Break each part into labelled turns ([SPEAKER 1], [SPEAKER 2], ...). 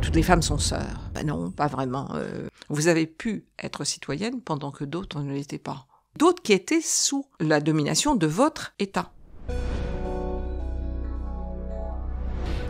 [SPEAKER 1] toutes les femmes sont sœurs. Ben non, pas vraiment. Euh. vous avez pu être citoyenne pendant que d'autres ne l'étaient pas. D'autres qui étaient sous la domination de votre État.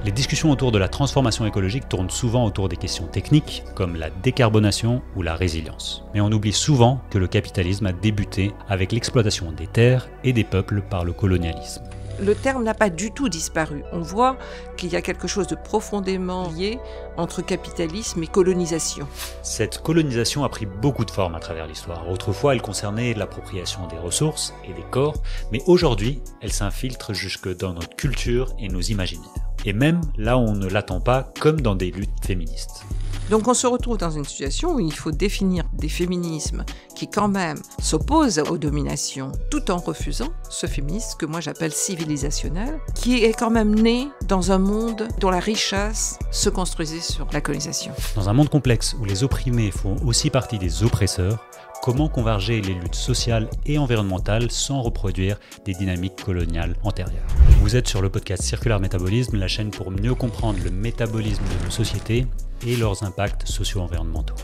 [SPEAKER 2] Les discussions autour de la transformation écologique tournent souvent autour des questions techniques comme la décarbonation ou la résilience. Mais on oublie souvent que le capitalisme a débuté avec l'exploitation des terres et des peuples par le colonialisme
[SPEAKER 1] le terme n'a pas du tout disparu. On voit qu'il y a quelque chose de profondément lié
[SPEAKER 2] entre capitalisme et colonisation. Cette colonisation a pris beaucoup de formes à travers l'histoire. Autrefois, elle concernait l'appropriation des ressources et des corps, mais aujourd'hui, elle s'infiltre jusque dans notre culture et nos imaginaires. Et même là on ne l'attend pas, comme dans des luttes féministes.
[SPEAKER 1] Donc on se retrouve dans une situation où il faut définir des féminismes qui quand même s'opposent aux dominations tout en refusant ce féminisme que moi j'appelle civilisationnel, qui est quand même né dans un monde dont la richesse se construisait sur la colonisation.
[SPEAKER 2] Dans un monde complexe où les opprimés font aussi partie des oppresseurs, Comment converger les luttes sociales et environnementales sans reproduire des dynamiques coloniales antérieures Vous êtes sur le podcast Circular Métabolisme, la chaîne pour mieux comprendre le métabolisme de nos sociétés et leurs impacts socio-environnementaux.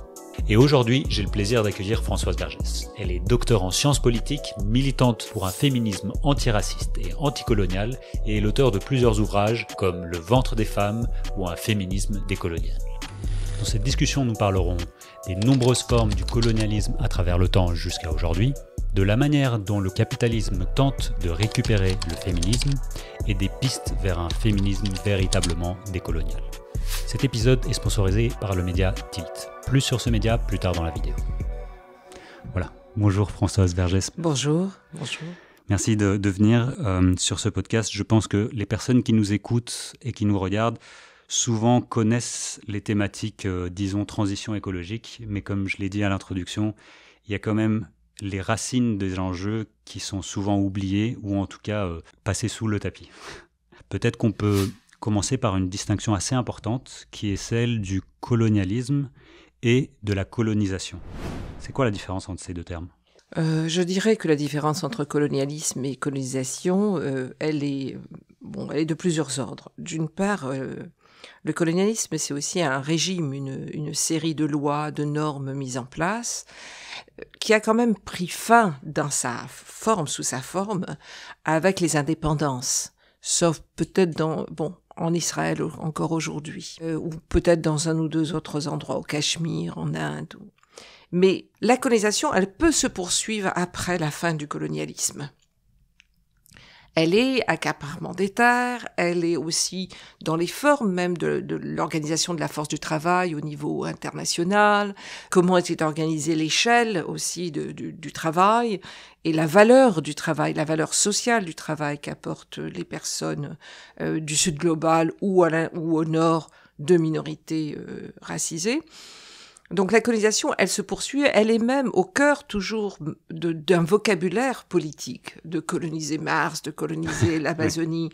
[SPEAKER 2] Et aujourd'hui, j'ai le plaisir d'accueillir Françoise Bergès. Elle est docteur en sciences politiques, militante pour un féminisme antiraciste et anticolonial, et est l'auteur de plusieurs ouvrages comme Le ventre des femmes ou Un féminisme décolonial. Dans cette discussion, nous parlerons des nombreuses formes du colonialisme à travers le temps jusqu'à aujourd'hui, de la manière dont le capitalisme tente de récupérer le féminisme et des pistes vers un féminisme véritablement décolonial. Cet épisode est sponsorisé par le média Tilt. Plus sur ce média plus tard dans la vidéo. Voilà. Bonjour Françoise Vergès.
[SPEAKER 3] Bonjour. Bonjour.
[SPEAKER 2] Merci de, venir euh, sur ce podcast. Je pense que les personnes qui nous écoutent et qui nous regardent souvent connaissent les thématiques, euh, disons, transition écologique, mais comme je l'ai dit à l'introduction, il y a quand même les racines des enjeux qui sont souvent oubliées ou en tout cas euh, passées sous le tapis. Peut-être qu'on peut commencer par une distinction assez importante qui est celle du colonialisme et de la colonisation. C'est quoi la différence entre ces deux termes
[SPEAKER 1] euh, je dirais que la différence entre colonialisme et colonisation, elle, est, bon, elle est de plusieurs ordres. D'une part, le colonialisme, c'est aussi un régime, une, série de lois, de normes mises en place, euh, qui a quand même pris fin dans sa forme, sous sa forme, avec les indépendances, sauf peut-être dans, bon, en Israël encore aujourd'hui, euh, ou peut-être dans un ou deux autres endroits, au Cachemire, en Inde. Mais la colonisation, elle peut se poursuivre après la fin du colonialisme. Elle est accaparement des terres, elle est aussi dans les formes même de, l'organisation de la force du travail au niveau international, comment était organisée l'échelle aussi du, travail et la valeur du travail, la valeur sociale du travail qu'apportent les personnes euh, du sud global ou, au nord de minorités euh, racisées. Donc la colonisation, elle se poursuit, elle est même au cœur toujours d'un vocabulaire politique, de coloniser Mars, de coloniser l'Amazonie.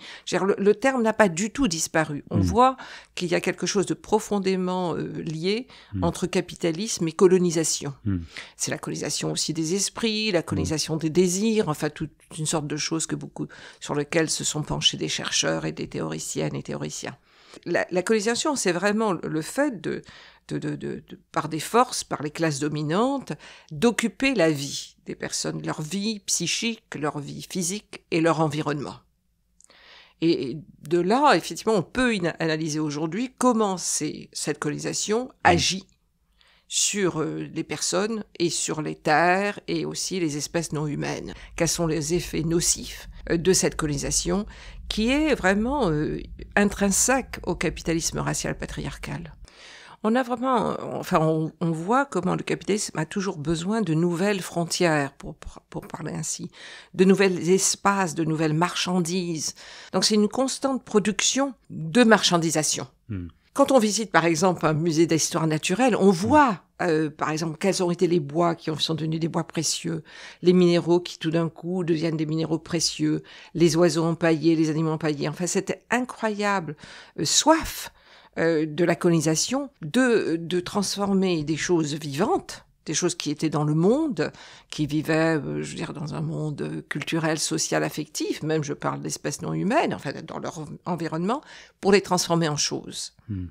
[SPEAKER 1] Le, terme n'a pas du tout disparu. On mm. voit qu'il y a quelque chose de profondément euh, lié mm. entre capitalisme et colonisation. Mm. C'est la colonisation aussi des esprits, la colonisation des désirs, enfin toute une sorte de choses que beaucoup, sur lesquelles se sont penchés des chercheurs et des théoriciennes et théoriciens. La, colonisation, c'est vraiment le fait par des forces, par les classes dominantes, d'occuper la vie des personnes, leur vie psychique, leur vie physique et leur environnement. Et de là, effectivement, on peut analyser aujourd'hui comment cette colonisation mmh. agit sur euh, les personnes et sur les terres et aussi les espèces non humaines. Quels sont les effets nocifs euh, de cette colonisation qui est vraiment euh, intrinsèque au capitalisme racial patriarcal. On a vraiment, enfin, on, voit comment le capitalisme a toujours besoin de nouvelles frontières, pour, parler ainsi, de nouveaux espaces, de nouvelles marchandises. Donc c'est une constante production de marchandisation. Hmm. Quand on visite par exemple un musée d'histoire naturelle, on voit euh, par exemple quels ont été les bois qui sont devenus des bois précieux, les minéraux qui tout d'un coup deviennent des minéraux précieux, les oiseaux empaillés, les animaux empaillés. Enfin, cette incroyable euh, soif euh, de la colonisation de, de transformer des choses vivantes des choses qui étaient dans le monde, qui vivaient, euh, je veux dire, dans un monde culturel, social, affectif, même je parle d'espèces non humaines, fait dans leur environnement, pour les transformer en choses. Hmm.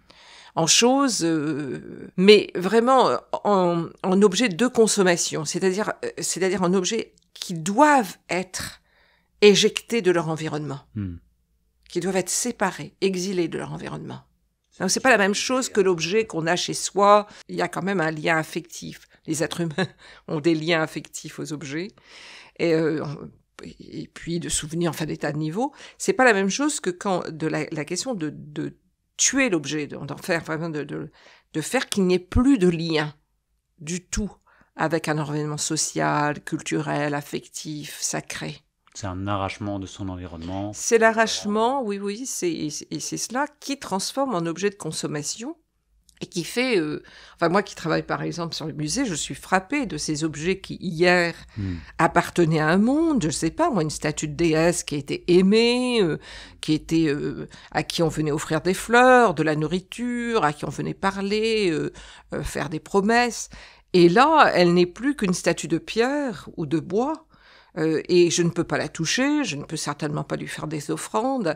[SPEAKER 1] En choses, euh, mais vraiment euh, en, en objets de consommation, c'est-à-dire, c'est-à-dire en objets qui doivent être éjectés de leur environnement, hmm. qui doivent être séparés, exilés de leur environnement. Donc c'est pas la même chose que l'objet qu'on a chez soi. Il y a quand même un lien affectif les êtres humains ont des liens affectifs aux objets. Et, euh, puis de souvenirs, enfin d'état de niveau. C'est pas la même chose que quand de la, question de, tuer l'objet, d'en faire, enfin de, de, faire qu'il n'y ait plus de lien du tout avec un environnement social, culturel, affectif, sacré.
[SPEAKER 2] C'est un arrachement de son environnement.
[SPEAKER 1] C'est l'arrachement, oui, oui, c'est, et c'est cela qui transforme en objet de consommation et qui fait, euh, enfin moi qui travaille par exemple sur le musée, je suis frappée de ces objets qui hier hmm. appartenaient à un monde, je sais pas, moi une statue de déesse qui était aimée, euh, qui était euh, à qui on venait offrir des fleurs, de la nourriture, à qui on venait parler, faire des promesses, et là elle n'est plus qu'une statue de pierre ou de bois, et je ne peux pas la toucher, je ne peux certainement pas lui faire des offrandes,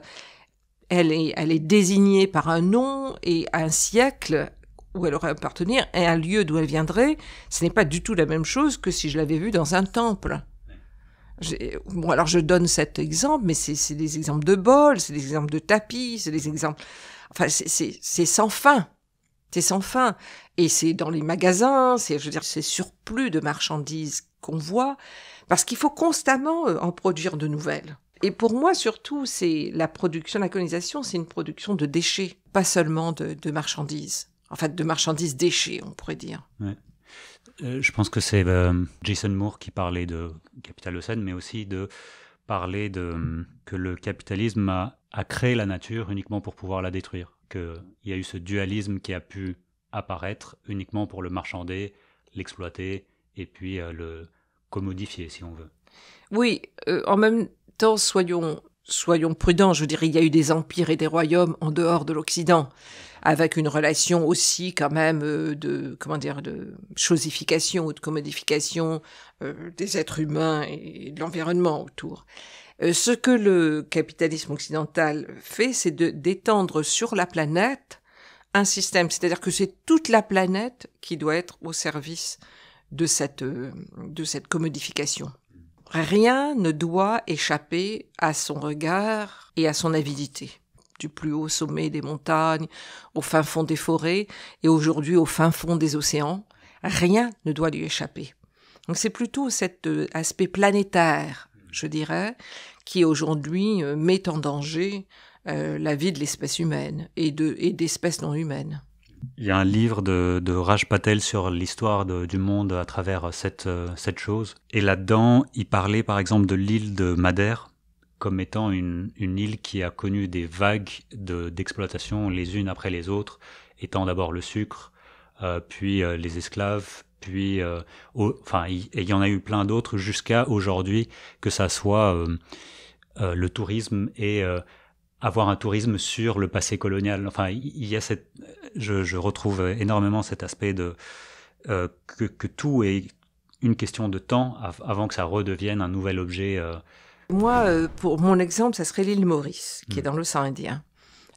[SPEAKER 1] elle est, désignée par un nom et un siècle où elle aurait appartenu et un lieu d'où elle viendrait. Ce n'est pas du tout la même chose que si je l'avais vue dans un temple. Bon, alors je donne cet exemple, mais c'est des exemples de bols, c'est des exemples de tapis, c'est des exemples. Enfin, c'est sans fin. C'est sans fin. Et c'est dans les magasins, c'est, je veux dire, c'est surplus de marchandises qu'on voit, parce qu'il faut constamment euh, en produire de nouvelles. Et pour moi, surtout, c'est la production, la colonisation, c'est une production de déchets, pas seulement de, marchandises. En fait, de marchandises déchets, on pourrait dire.
[SPEAKER 2] Euh, je pense que c'est euh, Jason Moore qui parlait de capital Océane, mais aussi de parler de que le capitalisme a, créé la nature uniquement pour pouvoir la détruire. Qu'il y a eu ce dualisme qui a pu apparaître uniquement pour le marchander, l'exploiter et puis euh, le commodifier, si on veut.
[SPEAKER 1] Oui, en même temps tant soyons soyons prudents, je veux dire, il y a eu des empires et des royaumes en dehors de l'Occident, avec une relation aussi quand même euh, de, comment dire, de chosification ou de commodification euh, des êtres humains et de l'environnement autour. Euh, ce que le capitalisme occidental fait, c'est de d'étendre sur la planète un système, c'est-à-dire que c'est toute la planète qui doit être au service de cette, de cette commodification. Rien ne doit échapper à son regard et à son avidité. Du plus haut sommet des montagnes, au fin fond des forêts et aujourd'hui au fin fond des océans, rien ne doit lui échapper. Donc c'est plutôt cet euh, aspect planétaire, je dirais, qui aujourd'hui euh, met en danger euh, la vie de l'espèce humaine et d'espèces de, et non humaines.
[SPEAKER 2] Il y a un livre de, Raj Patel sur l'histoire du monde à travers euh, euh, cette, chose. Et là-dedans, il parlait par exemple de l'île de Madère comme étant une, île qui a connu des vagues d'exploitation les unes après les autres, étant d'abord le sucre, euh, puis les esclaves, puis enfin il y, en a eu plein d'autres jusqu'à aujourd'hui que ça soit le tourisme et avoir un tourisme sur le passé colonial. Enfin, il y a cette, je, retrouve énormément cet aspect de euh, que, tout est une question de temps avant que ça redevienne un nouvel objet. Euh.
[SPEAKER 1] Moi, euh, pour mon exemple, ça serait l'île Maurice, qui est mm. dans l'océan Indien.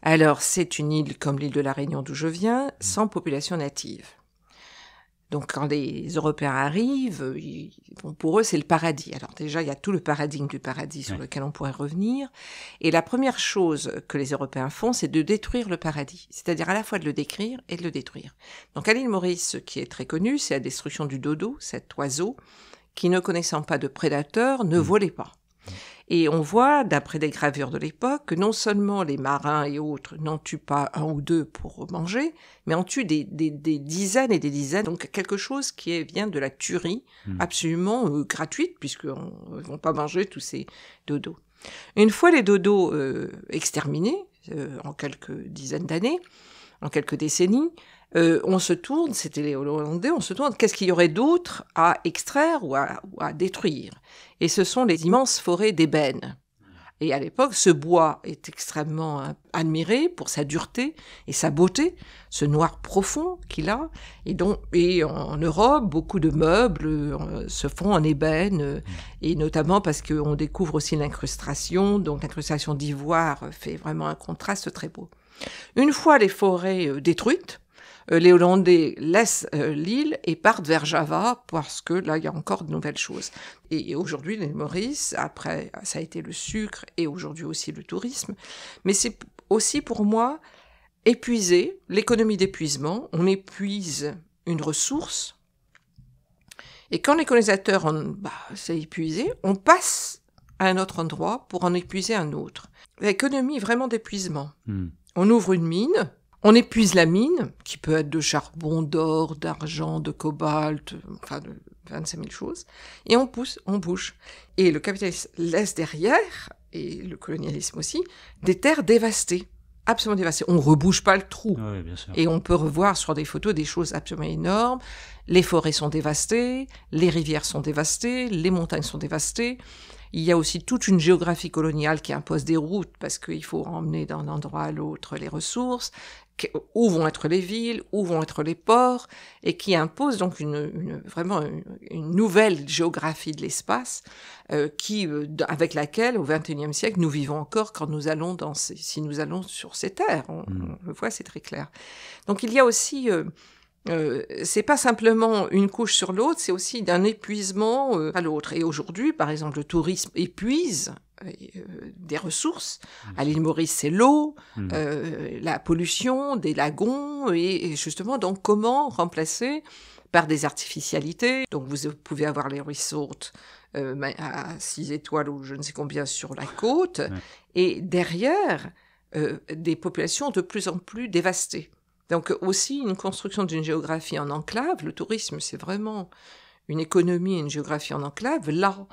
[SPEAKER 1] Alors, c'est une île comme l'île de la Réunion d'où je viens, mm. sans population native. Donc quand les Européens arrivent, pour eux c'est le paradis. Alors déjà il y a tout le paradigme du paradis sur lequel on pourrait revenir. Et la première chose que les Européens font, c'est de détruire le paradis, c'est-à-dire à la fois de le décrire et de le détruire. Donc à l'île Maurice, ce qui est très connu, c'est la destruction du dodo, cet oiseau qui ne connaissant pas de prédateurs ne mmh. volait pas. Mmh. Et on voit, d'après des gravures de l'époque, que non seulement les marins et autres n'en tuent pas un ou deux pour manger, mais en tuent des, dizaines et des dizaines. Donc quelque chose qui vient de la tuerie hmm. absolument euh, gratuite, puisqu'on ne euh, vont pas manger tous ces dodos. Une fois les dodos euh, exterminés, en quelques dizaines d'années, en quelques décennies, euh, on se tourne, c'était les Hollandais, on se tourne, qu'est-ce qu'il y aurait d'autre à extraire ou à, détruire Et ce sont les immenses forêts d'ébène. Et à l'époque, ce bois est extrêmement euh, admiré pour sa dureté et sa beauté, ce noir profond qu'il a. Et, donc, et en Europe, beaucoup de meubles euh, se font en ébène, et notamment parce qu'on découvre aussi l'incrustation. Donc l'incrustation d'ivoire fait vraiment un contraste très beau. Une fois les forêts détruites, euh, les Hollandais laissent euh, l'île et partent vers Java parce que là, il y a encore de nouvelles choses. Et, aujourd'hui, les Maurice, après, ça a été le sucre et aujourd'hui aussi le tourisme. Mais c'est aussi pour moi épuiser l'économie d'épuisement. On épuise une ressource. Et quand les colonisateurs, bah, c'est épuisé, on passe à un autre endroit pour en épuiser un autre. L'économie vraiment d'épuisement. Hmm. On ouvre une mine, on épuise la mine, qui peut être de charbon, d'or, d'argent, de cobalt, enfin de 25 000 choses, et on pousse, on bouge. Et le capitalisme laisse derrière, et le colonialisme aussi, des terres dévastées, absolument dévastées. On rebouche pas le trou. Ah et on peut revoir sur des photos des choses absolument énormes. Les forêts sont dévastées, les rivières sont dévastées, les montagnes sont dévastées. Il y a aussi toute une géographie coloniale qui impose des routes parce qu'il faut emmener d'un endroit à l'autre les ressources, où vont être les villes, où vont être les ports, et qui impose donc une, vraiment une, nouvelle géographie de l'espace euh, qui, euh, avec laquelle, au XXIe siècle, nous vivons encore quand nous allons dans si nous allons sur ces terres. Mmh. On, le voit, c'est très clair. Donc il y a aussi... Euh, euh, c'est pas simplement une couche sur l'autre, c'est aussi d'un épuisement euh, à l'autre. Et aujourd'hui, par exemple, le tourisme épuise euh, des ressources. Mmh. À l'île Maurice, c'est l'eau, mmh. la pollution, des lagons, et, justement, donc comment remplacer par des artificialités. Donc vous pouvez avoir les resorts à 6 étoiles ou je ne sais combien sur la côte, et derrière, des populations de plus en plus dévastées. Donc aussi une construction d'une géographie en enclave, le tourisme c'est vraiment une économie et une géographie en enclave, là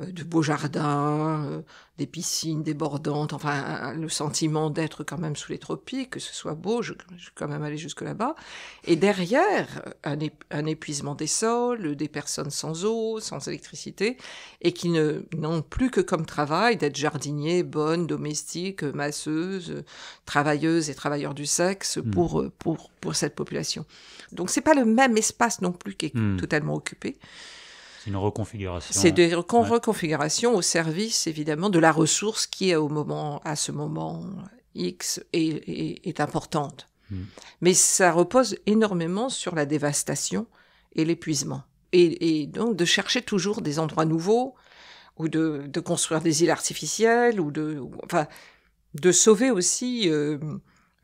[SPEAKER 1] euh, de beaux jardins, euh, des piscines débordantes, enfin le sentiment d'être quand même sous les tropiques, que ce soit beau, je, suis quand même allé jusque là-bas. Et derrière, un, épuisement des sols, des personnes sans eau, sans électricité, et qui n'ont plus que comme travail d'être jardiniers, bonnes, domestiques, masseuses, travailleuses et travailleurs du sexe hmm. euh, pour, cette population. Donc ce n'est pas le même espace non plus qui est hmm. totalement occupé.
[SPEAKER 2] C'est une reconfiguration. C'est une
[SPEAKER 1] reconfiguration au service, évidemment, de la ressource qui est au moment, à ce moment X est, est, importante. Mm. Mais ça repose énormément sur la dévastation et l'épuisement. Et, donc de chercher toujours des endroits nouveaux, ou de, construire des îles artificielles, ou de, enfin, de sauver aussi euh,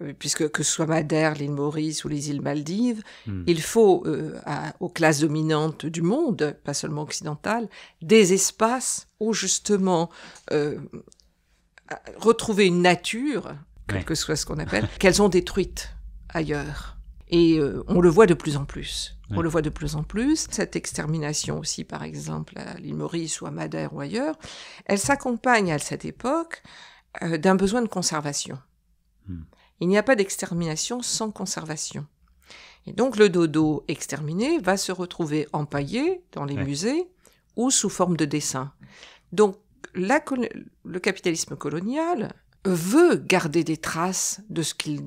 [SPEAKER 1] euh, puisque que ce soit Madère, l'île Maurice ou les îles Maldives, hmm. il faut euh, aux classes dominantes du monde, pas seulement occidentales, des espaces où justement euh, retrouver une nature, quel que soit ce qu'on appelle, qu'elles ont détruite ailleurs. Et on le voit de plus en plus. On le voit de plus en plus. Cette extermination aussi, par exemple, à l'île Maurice ou à Madère ou ailleurs, elle s'accompagne à cette époque d'un besoin de conservation. Hmm. Il n'y a pas d'extermination sans conservation. Et donc le dodo exterminé va se retrouver empaillé dans les musées ou sous forme de dessin. Donc le capitalisme colonial veut garder des traces de ce qu'il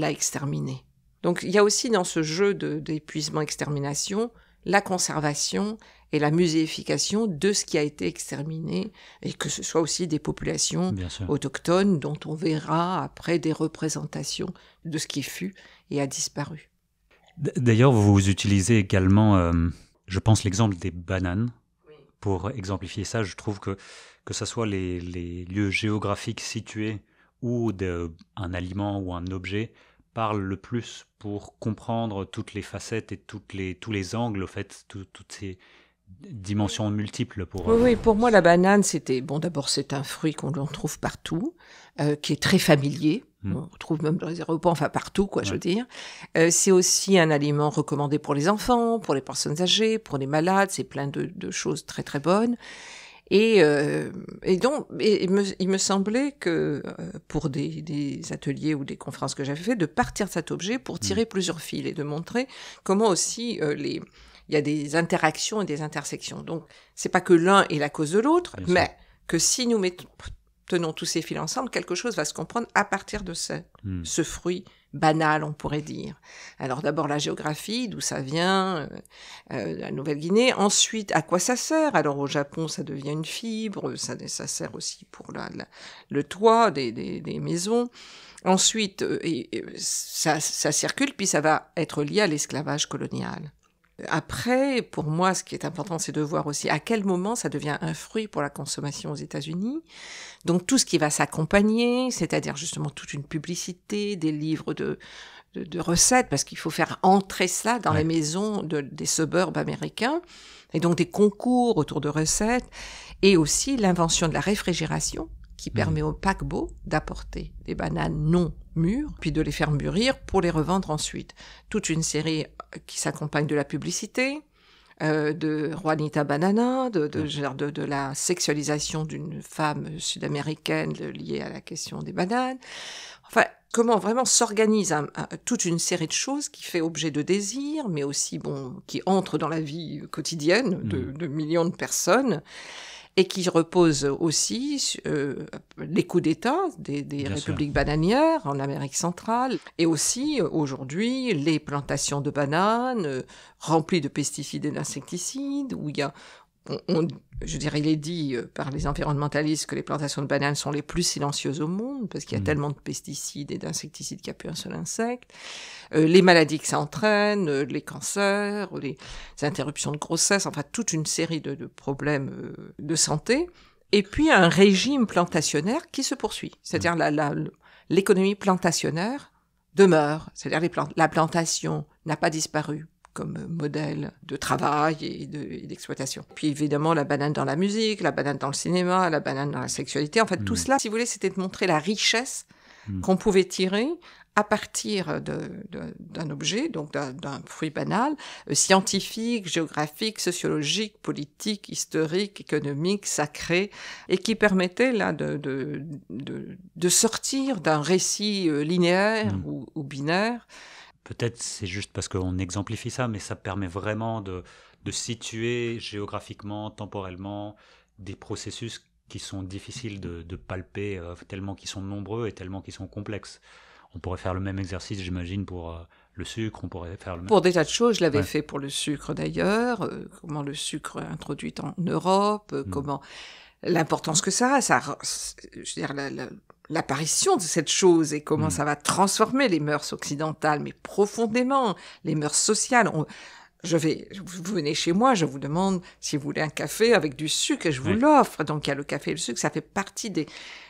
[SPEAKER 1] a exterminé. Donc il y a aussi dans ce jeu d'épuisement-extermination la conservation et la muséification de ce qui a été exterminé, et que ce soit aussi des populations autochtones dont on verra après des représentations de ce qui fut et a disparu.
[SPEAKER 2] D'ailleurs, vous utilisez également, euh, je pense, l'exemple des bananes. Pour exemplifier ça, je trouve que que ce soit les, lieux géographiques situés ou un aliment ou un objet, parle le plus pour comprendre toutes les facettes et toutes les, tous les angles, au fait, toutes ces, dimensions multiples pour. Oui, oui, euh,
[SPEAKER 1] pour moi, la banane, c'était. Bon, d'abord, c'est un fruit qu'on trouve partout, euh, qui est très familier. Hmm. On trouve même dans les aéroports, enfin partout, quoi, je veux dire. Euh, c'est aussi un aliment recommandé pour les enfants, pour les personnes âgées, pour les malades. C'est plein de, choses très, très bonnes. Et, donc, il, me, semblait que pour des, ateliers ou des conférences que j'avais fait, de partir de cet objet pour hmm. tirer plusieurs fils et de montrer comment aussi les, il y a des interactions et des intersections. Donc, c'est pas que l'un est la cause de l'autre, mais que si nous tenons tous ces fils ensemble, quelque chose va se comprendre à partir de ce, hmm. ce fruit banal, on pourrait dire. Alors d'abord la géographie, d'où ça vient, euh, euh, la Nouvelle-Guinée. Ensuite, à quoi ça sert Alors au Japon, ça devient une fibre, ça, ça sert aussi pour le toit des, maisons. Ensuite, euh, ça, ça circule, puis ça va être lié à l'esclavage colonial. Après, pour moi, ce qui est important, c'est de voir aussi à quel moment ça devient un fruit pour la consommation aux États-Unis. Donc tout ce qui va s'accompagner, c'est-à-dire justement toute une publicité, des livres de, de, recettes, parce qu'il faut faire entrer ça dans les maisons des suburbs américains, et donc des concours autour de recettes, et aussi l'invention de la réfrigération, qui permet mhm. au paquebot d'apporter des bananes non mûres, puis de les faire mûrir pour les revendre ensuite. Toute une série euh, qui s'accompagne de la publicité, euh, de Juanita Banana, de, de, la sexualisation d'une femme sud-américaine euh, liée à la question des bananes. Enfin, comment vraiment s'organise toute une série de choses qui fait objet de désir, mais aussi bon, qui entre dans la vie quotidienne de mhm. millions de personnes et qui repose aussi euh, les coups d'État des, républiques bananières en Amérique centrale, et aussi euh, aujourd'hui les plantations de bananes euh, remplies de pesticides et d'insecticides, où il y a, je dirais, il est dit euh, par les environnementalistes que les plantations de bananes sont les plus silencieuses au monde, parce qu'il y a mmh. tellement de pesticides et d'insecticides qu'il n'y a plus un seul insecte. Euh, les maladies qui s'entraînent, euh, les cancers, les, interruptions de grossesse, enfin toute une série de, problèmes de santé. Et puis un régime plantationnaire qui se poursuit, c'est-à-dire mmh. l'économie plantationnaire demeure, c'est-à-dire la plantation n'a pas disparu comme modèle de travail et d'exploitation. Puis évidemment, la banane dans la musique, la banane dans le cinéma, la banane dans la sexualité, en fait, tout hmm. cela, si vous voulez, c'était de montrer la richesse hmm. qu'on pouvait tirer à partir d'un objet, donc d'un fruit banal, euh, scientifique, géographique, sociologique, politique, historique, économique, sacré, et qui permettait de, sortir d'un récit euh, linéaire hmm. ou, binaire
[SPEAKER 2] Peut-être c'est juste parce qu'on exemplifie ça, mais ça permet vraiment de, de situer géographiquement, temporellement, des processus qui sont difficiles de, de palper, euh, tellement qu'ils sont nombreux et tellement qu'ils sont complexes. On pourrait faire le même exercice, j'imagine, pour euh, le sucre, on pourrait faire le même. Pour des tas de choses, je l'avais fait
[SPEAKER 1] pour le sucre d'ailleurs, euh, comment le sucre introduit en Europe, mm. comment l'importance que ça a, ça, je veux dire, la, l'apparition de cette chose et comment mm. ça va transformer les mœurs occidentales, mais profondément, les mœurs sociales. je vais, vous venez chez moi, je vous demande si vous voulez un café avec du sucre et je vous l'offre. Donc il y a le café et le sucre, ça fait partie des,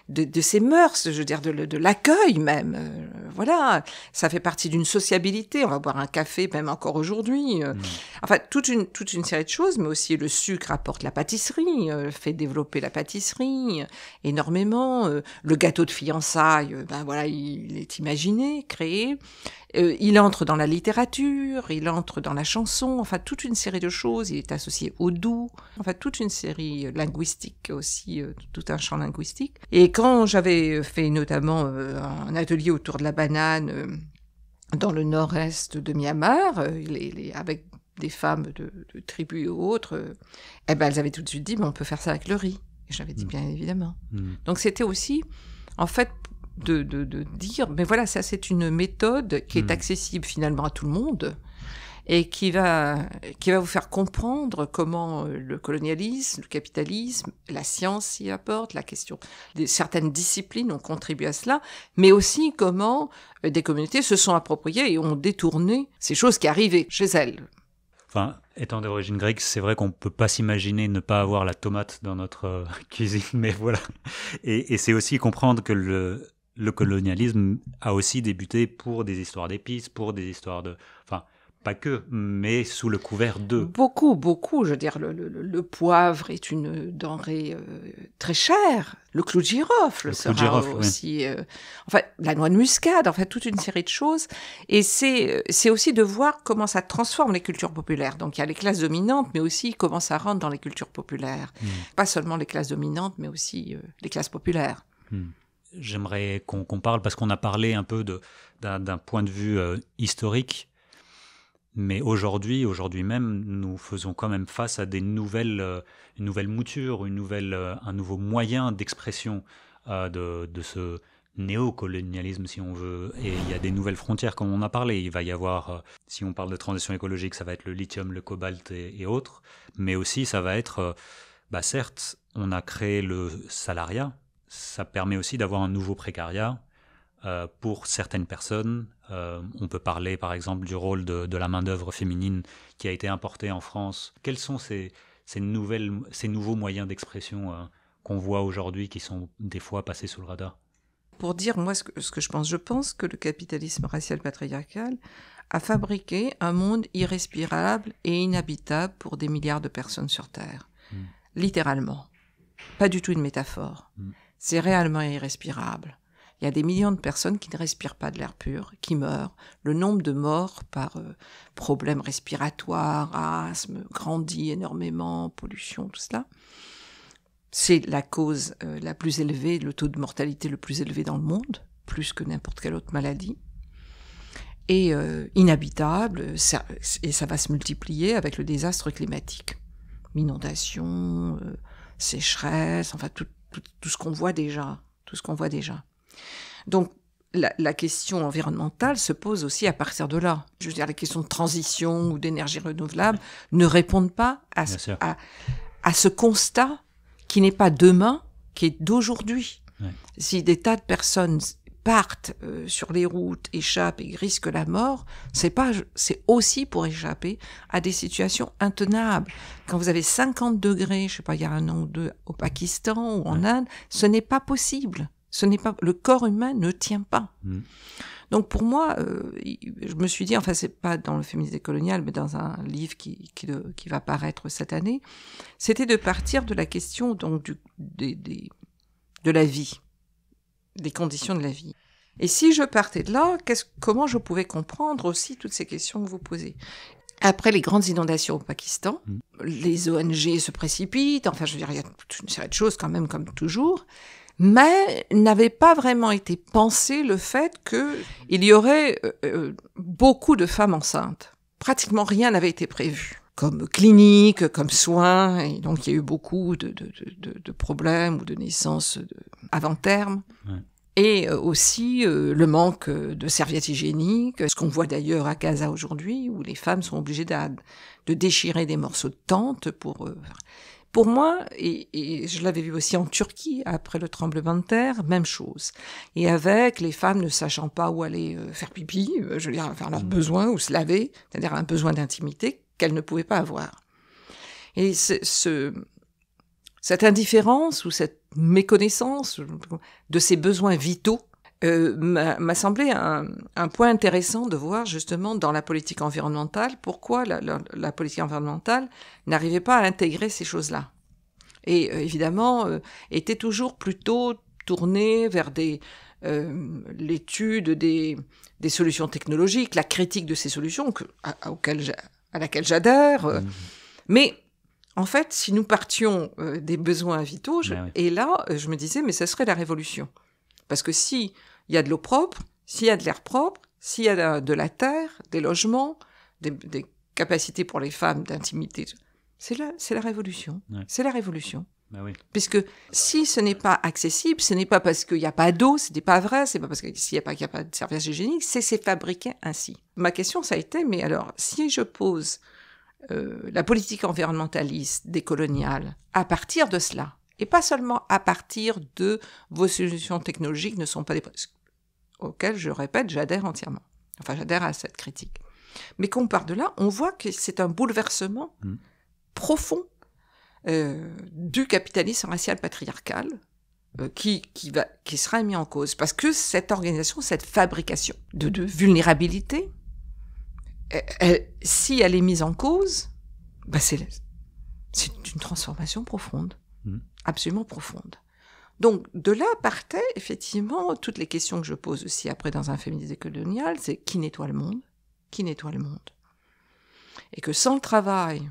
[SPEAKER 1] de, de ses mœurs, je veux dire, de, l'accueil même. Euh, voilà, ça fait partie d'une sociabilité. On va boire un café même encore aujourd'hui. Euh. Mm. Enfin, toute une, toute une série de choses, mais aussi le sucre apporte la pâtisserie, euh, fait développer la pâtisserie énormément. le gâteau de fiançailles, ben voilà, il, est imaginé, créé. il entre dans la littérature, il entre dans la chanson, enfin toute une série de choses. Il est associé au doux, enfin toute une série linguistique aussi, tout un champ linguistique. Et quand j'avais fait notamment euh, un atelier autour de la banane euh, dans le nord-est de Myanmar, euh, avec des femmes de, tribus et autres, eh ben, elles avaient tout de suite dit, on peut faire ça avec le riz. Et j'avais dit, mm. bien évidemment. Mm. Donc c'était aussi, en fait, de, dire, mais voilà, ça c'est une méthode qui est mm. accessible finalement à tout le monde et qui va, qui va vous faire comprendre comment euh, le colonialisme, le capitalisme, la science y apporte, la question certaines disciplines ont contribué à cela, mais aussi comment euh, des communautés se sont appropriées et ont détourné ces choses qui arrivaient chez elles.
[SPEAKER 2] Enfin, étant d'origine grecque, c'est vrai qu'on ne peut pas s'imaginer ne pas avoir la tomate dans notre euh, cuisine, mais voilà. Et, et c'est aussi comprendre que le, le colonialisme a aussi débuté pour des histoires d'épices, pour des histoires de, pas que, mais sous le couvert de.
[SPEAKER 1] Beaucoup, beaucoup. Je veux dire, le, poivre est une denrée euh, très chère. Le clou de girofle le sera de aussi. Euh, enfin, la noix de muscade, en fait, toute une série de choses. Et euh, c'est aussi de voir comment ça transforme les cultures populaires. Donc, il y a les classes dominantes, mais aussi comment ça rentre dans les cultures populaires. Hmm. Pas seulement les classes dominantes, mais aussi les classes populaires.
[SPEAKER 2] Hmm. j'aimerais qu'on parle, parce qu'on a parlé un peu d'un point de vue historique, mais aujourd'hui, aujourd'hui même, nous faisons quand même face à des nouvelles, euh, une nouvelle mouture, une nouvelle, euh, un nouveau moyen d'expression euh, de, ce néocolonialisme, si on veut. Et il y a des nouvelles frontières, comme on a parlé. Il va y avoir, si on parle de transition écologique, ça va être le lithium, le cobalt et, autres. Mais aussi, ça va être, bah, certes, on a créé le salariat. Ça permet aussi d'avoir un nouveau précariat euh, pour certaines personnes. Euh, on peut parler par exemple du rôle de, la main-d'œuvre féminine qui a été importée en France. Quels sont ces, nouveaux moyens d'expression euh, qu'on voit aujourd'hui qui sont des fois passés sous le radar
[SPEAKER 1] Pour dire moi ce que, je pense, je pense que le capitalisme racial patriarcal a fabriqué un monde irrespirable et inhabitable pour des milliards de personnes sur Terre. Hmm. Littéralement. Pas du tout une métaphore. Hmm. C'est réellement irrespirable il y a des millions de personnes qui ne respirent pas de l'air pur, qui meurent. Le nombre de morts par euh, problèmes respiratoires, asthme, grandit énormément, pollution, tout cela. C'est la cause euh, la plus élevée, le taux de mortalité le plus élevé dans le monde, plus que n'importe quelle autre maladie. Et euh, inhabitable, et ça va se multiplier avec le désastre climatique. Inondations, sécheresse, enfin tout ce qu'on voit déjà. Tout ce qu'on voit déjà. Donc, la, question environnementale se pose aussi à partir de là. Je veux dire, les questions de transition ou d'énergie renouvelable ne répondent pas à ce, à, ce constat qui n'est pas demain, qui est d'aujourd'hui. Si des tas de personnes partent euh, sur les routes, échappent et risquent la mort, c'est aussi pour échapper à des situations intenables. Quand vous avez 50 degrés, je sais pas, il y a un an ou deux au Pakistan ou en Inde, ce n'est pas possible. Ce n'est pas le corps humain ne tient pas. Mm. Donc pour moi, euh, je me suis dit, enfin c'est pas dans le féminisme colonial, mais dans un livre qui, qui, va paraître cette année, c'était de partir de la question donc du, de la vie, des conditions de la vie. Et si je partais de là, comment je pouvais comprendre aussi toutes ces questions que vous posez après les grandes inondations au Pakistan, mm. les ONG se précipitent, enfin je veux dire, il y a toute une série de choses quand même comme toujours mais n'avait pas vraiment été pensé le fait qu'il y aurait euh, euh, beaucoup de femmes enceintes. Pratiquement rien n'avait été prévu comme clinique, comme soins, et donc il y a eu beaucoup de, problèmes ou de naissances avant terme. Et euh, aussi le manque de serviettes hygiéniques, ce qu'on voit d'ailleurs à Gaza aujourd'hui, où les femmes sont obligées de, déchirer des morceaux de tente pour... Pour moi, et, je l'avais vu aussi en Turquie après le tremblement de terre, même chose. Et avec les femmes ne sachant pas où aller euh, faire pipi, euh, je veux dire, faire leurs mm. besoins ou se laver, c'est-à-dire un besoin d'intimité qu'elles ne pouvaient pas avoir. Et ce, cette indifférence ou cette méconnaissance euh, de ces besoins vitaux euh, m'a semblé un, point intéressant de voir justement dans la politique environnementale pourquoi la, politique environnementale n'arrivait pas à intégrer ces choses-là. Et euh, évidemment, euh, était toujours plutôt tournée vers des, l'étude des, solutions technologiques, la critique de ces solutions à, laquelle j'adhère. Mmh. Mais en fait, si nous partions des besoins vitaux, ben et là, je me disais, mais ce serait la révolution. Parce que si il y a de l'eau propre, s'il y a de l'air propre, s'il y a de la terre, des logements, des, capacités pour les femmes d'intimité, c'est la, c'est la révolution. C'est la révolution. Bah Puisque si ce n'est pas accessible, ce n'est pas parce qu'il n'y a pas d'eau, ce n'est pas vrai, c'est pas parce qu'il n'y a, pas, de service hygiénique, c'est c'est fabriqué ainsi. Ma question, ça a été, mais alors, si je pose euh, la politique environnementaliste décoloniale à partir de cela, et pas seulement à partir de vos solutions technologiques ne sont pas des auxquelles, je répète, j'adhère entièrement. Enfin, j'adhère à cette critique. Mais qu'on part de là, on voit que c'est un bouleversement mmh. profond euh, du capitalisme racial patriarcal euh, qui, qui, va, qui sera mis en cause. Parce que cette organisation, cette fabrication de, vulnérabilité, euh, si elle est mise en cause, bah c'est une transformation profonde. Mm. absolument profonde. Donc de là partaient effectivement toutes les questions que je pose aussi après dans un féminisme colonial, c'est qui nettoie le monde Qui nettoie le monde Et que sans le travail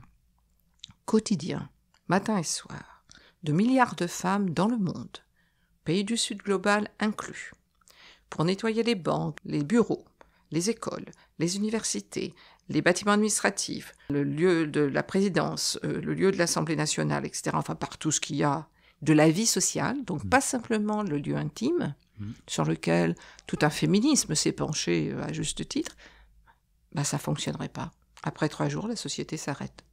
[SPEAKER 1] quotidien, matin et soir, de milliards de femmes dans le monde, pays du Sud global inclus, pour nettoyer les banques, les bureaux, les écoles, les universités, les bâtiments administratifs, le lieu de la présidence, euh, le lieu de l'Assemblée nationale, etc. Enfin, par tout ce qu'il y a de la vie sociale, donc mm. pas simplement le lieu intime, mm. sur lequel tout un féminisme s'est penché euh, à juste titre, bah, ça fonctionnerait pas. Après trois jours, la société s'arrête.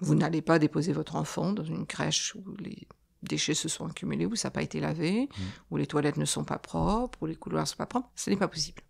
[SPEAKER 1] Vous n'allez pas déposer votre enfant dans une crèche où les déchets se sont accumulés, où ça n'a pas été lavé, mm. où les toilettes ne sont pas propres, où les couloirs ne sont pas propres. Ce n'est pas possible.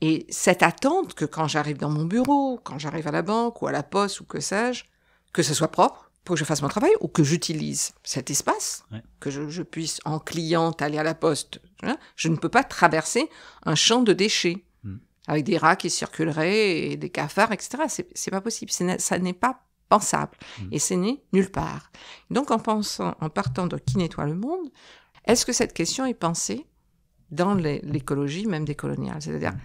[SPEAKER 1] Et cette attente que quand j'arrive dans mon bureau, quand j'arrive à la banque ou à la poste ou que sais-je, que ce soit propre pour que je fasse mon travail ou que j'utilise cet espace, que je, puisse en cliente aller à la poste. Hein, je ne peux pas traverser un champ de déchets hmm. avec des rats qui circuleraient et des cafards, etc. C'est pas possible. Ça n'est pas pensable hmm. et c'est n'est nulle part. Donc en pensant, en partant de qui nettoie le monde, est-ce que cette question est pensée dans l'écologie même décoloniale, c'est-à-dire hmm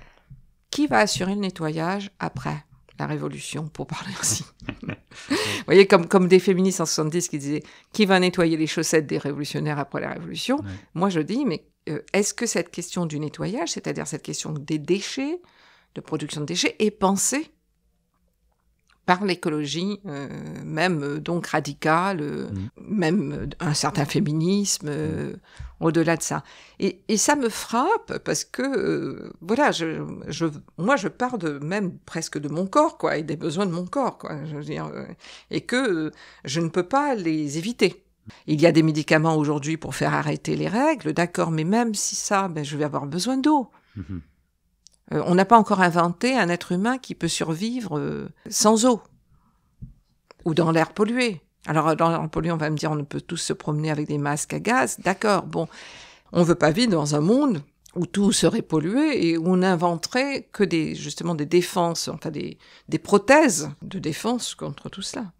[SPEAKER 1] qui va assurer le nettoyage après la révolution, pour parler ainsi. Vous voyez, comme, comme des féministes en 70 qui disaient qui va nettoyer les chaussettes des révolutionnaires après la révolution, moi je dis, mais euh, est-ce que cette question du nettoyage, c'est-à-dire cette question des déchets, de production de déchets, est pensée par l'écologie, euh, même euh, donc radicale, euh, mm. même un certain féminisme mm. au-delà de ça. Et, ça me frappe parce que voilà, moi je pars de même presque de mon corps quoi et des besoins de mon corps quoi, je et que je ne peux pas les éviter. Il y a des médicaments aujourd'hui pour faire arrêter les règles, d'accord, mais même si ça, ben, je vais avoir besoin d'eau. Mm-hmm. Euh, on n'a pas encore inventé un être humain qui peut survivre euh, sans eau ou dans l'air pollué. Alors euh, dans l'air pollué, on va me dire on ne peut tous se promener avec des masques à gaz. D'accord, bon, on ne veut pas vivre dans un monde où tout serait pollué et où on n'inventerait que des justement des défenses, enfin des, des prothèses de défense contre tout cela.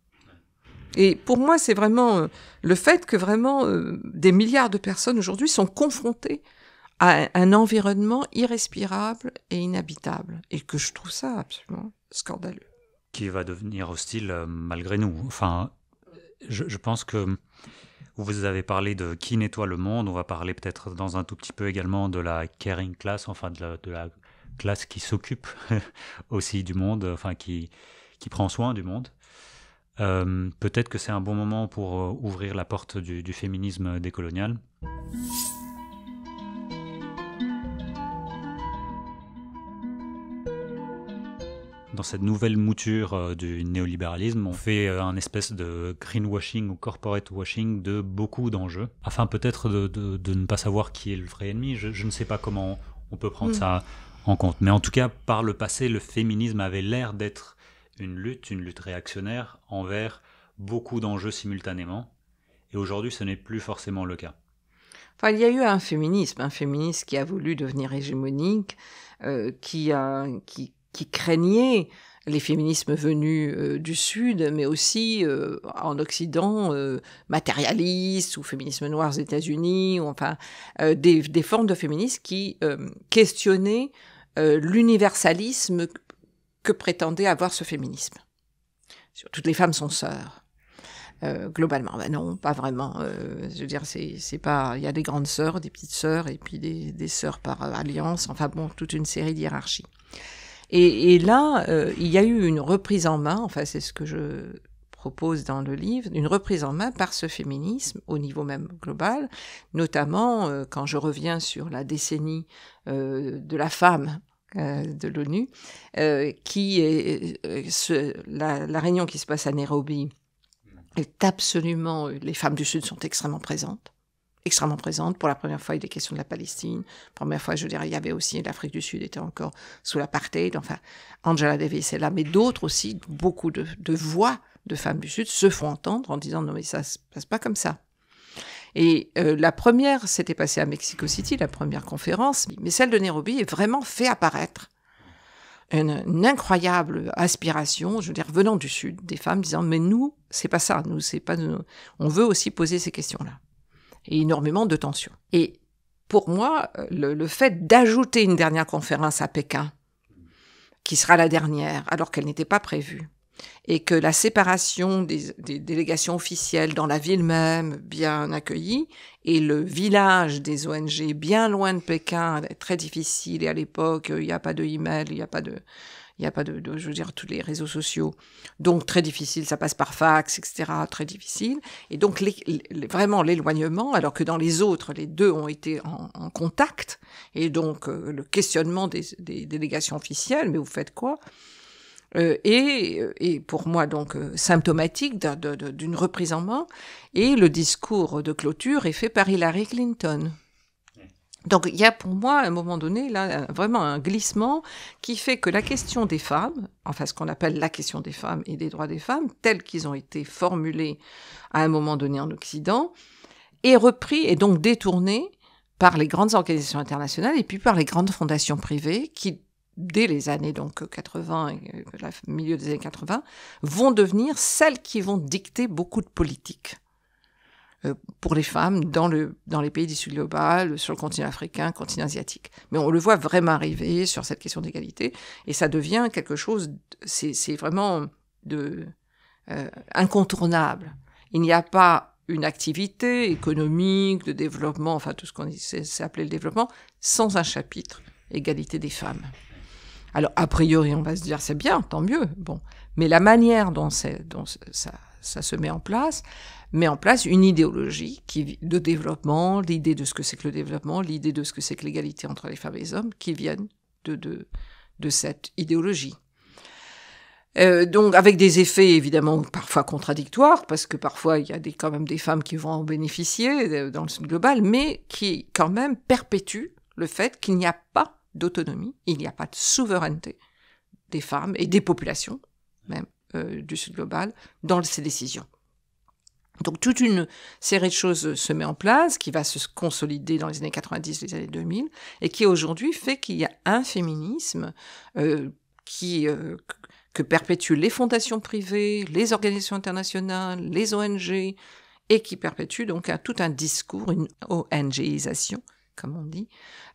[SPEAKER 1] Et pour moi, c'est vraiment le fait que vraiment des milliards de personnes aujourd'hui sont confrontées à un environnement irrespirable et inhabitable. Et que je trouve ça absolument scandaleux.
[SPEAKER 2] Qui va devenir hostile euh, malgré nous. Enfin, je, pense que vous avez parlé de qui nettoie le monde. On va parler peut-être dans un tout petit peu également de la caring class, enfin de la, classe qui s'occupe aussi du monde, enfin qui, qui prend soin du monde. Euh, peut-être que c'est un bon moment pour euh, ouvrir la porte du, du féminisme décolonial. dans cette nouvelle mouture euh, du néolibéralisme, on fait euh, un espèce de greenwashing ou corporate washing de beaucoup d'enjeux, afin peut-être de, ne pas savoir qui est le vrai ennemi. Je, ne sais pas comment on peut prendre mm. ça en compte. Mais en tout cas, par le passé, le féminisme avait l'air d'être une lutte, une lutte réactionnaire envers beaucoup d'enjeux simultanément. Et aujourd'hui, ce n'est plus forcément le cas.
[SPEAKER 1] Enfin, il y a eu un féminisme, un féminisme qui a voulu devenir hégémonique, euh, qui, a, qui, qui craignaient les féminismes venus euh, du Sud, mais aussi euh, en Occident, euh, matérialistes ou féminisme noirs aux États-Unis, enfin des, formes de féministes qui questionnaient l'universalisme que prétendait avoir ce féminisme. Toutes les femmes sont sœurs. globalement. Ben non, pas vraiment. je veux dire, c'est pas. Il y a des grandes sœurs, des petites sœurs, et puis des, des sœurs par alliance. Enfin bon, toute une série d'hierarchies. Et, là, euh, il y a eu une reprise en main, enfin c'est ce que je propose dans le livre, une reprise en main par ce féminisme au niveau même global, notamment euh, quand je reviens sur la décennie euh, de la femme de l'ONU, qui est la, la, réunion qui se passe à Nairobi est absolument, les femmes du Sud sont extrêmement présentes extrêmement présente. Pour la première fois, il des questions de la Palestine. Première fois, je dire, il y avait aussi l'Afrique du Sud était encore sous l'apartheid. Enfin, Angela Davis est là, mais d'autres aussi, beaucoup de, voix de femmes du Sud se font entendre en disant non mais ça se passe pas comme ça. Et euh, la première s'était passée à Mexico City, la première conférence, mais celle de Nairobi est vraiment fait apparaître une, une, incroyable aspiration, je veux dire, venant du Sud, des femmes disant, mais nous, c'est pas ça, nous, c'est pas, nous. on veut aussi poser ces questions-là énormément de tensions. Et pour moi, le, fait d'ajouter une dernière conférence à Pékin, qui sera la dernière, alors qu'elle n'était pas prévue, et que la séparation des, délégations officielles dans la ville même, bien accueillie, et le village des ONG bien loin de Pékin, très difficile, et à l'époque, il n'y a pas de email, il n'y a pas de, il n'y a pas de, je veux dire, tous les réseaux sociaux. Donc, très difficile, ça passe par fax, etc. Très difficile. Et donc, vraiment, l'éloignement, alors que dans les autres, les deux ont été en, contact. Et donc, euh, le questionnement des, délégations officielles, mais vous faites quoi euh, euh, et, pour moi donc symptomatique d'une reprise en main. Et le discours de clôture est fait par Hillary Clinton. Donc il y a pour moi à un moment donné là vraiment un glissement qui fait que la question des femmes, enfin ce qu'on appelle la question des femmes et des droits des femmes, tels qu'ils ont été formulés à un moment donné en Occident, est repris et donc détourné par les grandes organisations internationales et puis par les grandes fondations privées qui dès les années donc 80 et euh, milieu des années 80 vont devenir celles qui vont dicter beaucoup de politiques. Euh, pour les femmes dans, le, dans les pays d'issue global, sur le continent africain, continent asiatique. Mais on le voit vraiment arriver sur cette question d'égalité, et ça devient quelque chose, c'est vraiment de, euh, incontournable. Il n'y a pas une activité économique, de développement, enfin tout ce qu'on s'est appelé le développement, sans un chapitre égalité des femmes. Alors, a priori, on va se dire, c'est bien, tant mieux. Bon. Mais la manière dont, dont ça, ça, se met en place, met en place une idéologie qui, de développement, l'idée de ce que c'est que le développement, l'idée de ce que c'est que l'égalité entre les femmes et les hommes, qui viennent de, de, de cette idéologie. Euh, donc avec des effets évidemment parfois contradictoires, parce que parfois il y a des, quand même des femmes qui vont en bénéficier euh, dans le sud global, mais qui quand même perpétuent le fait qu'il n'y a pas d'autonomie, il n'y a pas de souveraineté des femmes et des populations même euh, du sud global dans ces décisions. Donc toute une série de choses euh, se met en place, qui va se consolider dans les années 90, les années 2000, et qui aujourd'hui fait qu'il y a un féminisme euh, qui, euh, que perpétuent les fondations privées, les organisations internationales, les ONG, et qui perpétue donc tout un discours, une ONGisation, comme on dit,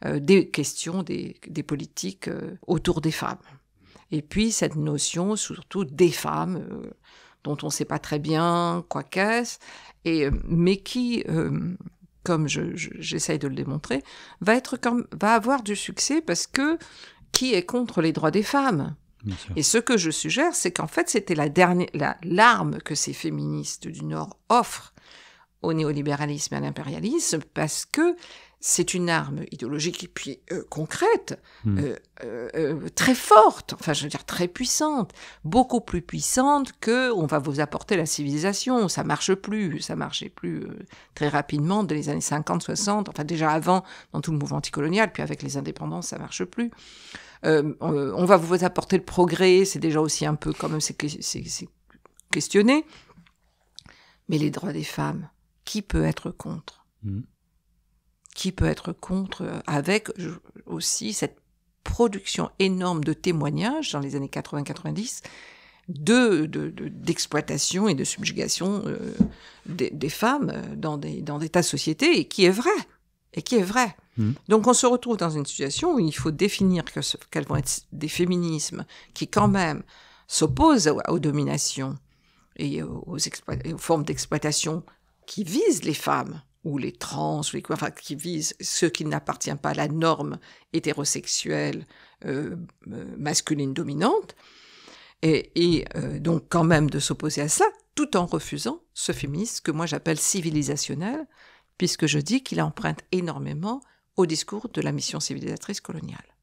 [SPEAKER 1] des questions des politiques autour des femmes. Et puis cette notion surtout des femmes dont on ne sait pas très bien quoi qu'est-ce, et, euh, mais qui, euh, comme j'essaye de le démontrer, va, être va avoir du succès parce que qui est contre les droits des femmes et ce que je suggère, c'est qu'en fait, c'était la dernière, la, l'arme que ces féministes du Nord offrent au néolibéralisme et à l'impérialisme, parce que c'est une arme idéologique et puis euh, concrète, hmm. euh, euh, très forte, enfin je veux dire très puissante, beaucoup plus puissante que on va vous apporter la civilisation, ça marche plus, ça marchait plus très rapidement dès les années 50, 60, enfin déjà avant dans tout le mouvement anticolonial, puis avec les indépendances ça marche plus. On, va vous apporter le progrès, c'est déjà aussi un peu quand même c'est questionné. Mais les droits des femmes, qui peut être contre hmm qui peut être contre, euh, avec aussi cette production énorme de témoignages dans les années 80-90 de, d'exploitation de, d'exploitation et de subjugation euh, des, des, femmes dans des, dans des tas de sociétés, et qui est vrai. Et qui est vrai. Mmh. Donc on se retrouve dans une situation où il faut définir que quels vont être des féminismes qui quand même s'opposent aux, dominations et aux formes d'exploitation qui visent les femmes ou les trans, ou les, enfin, qui visent ce qui n'appartient pas à la norme hétérosexuelle euh, euh, masculine dominante, et, euh, donc quand même de s'opposer à ça, tout en refusant ce féminisme que moi j'appelle civilisationnel, puisque je dis qu'il emprunte énormément au discours de la mission civilisatrice coloniale.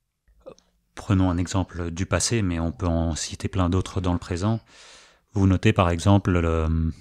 [SPEAKER 2] Prenons un exemple du passé, mais on peut en citer plein d'autres dans le présent. Vous notez par exemple le,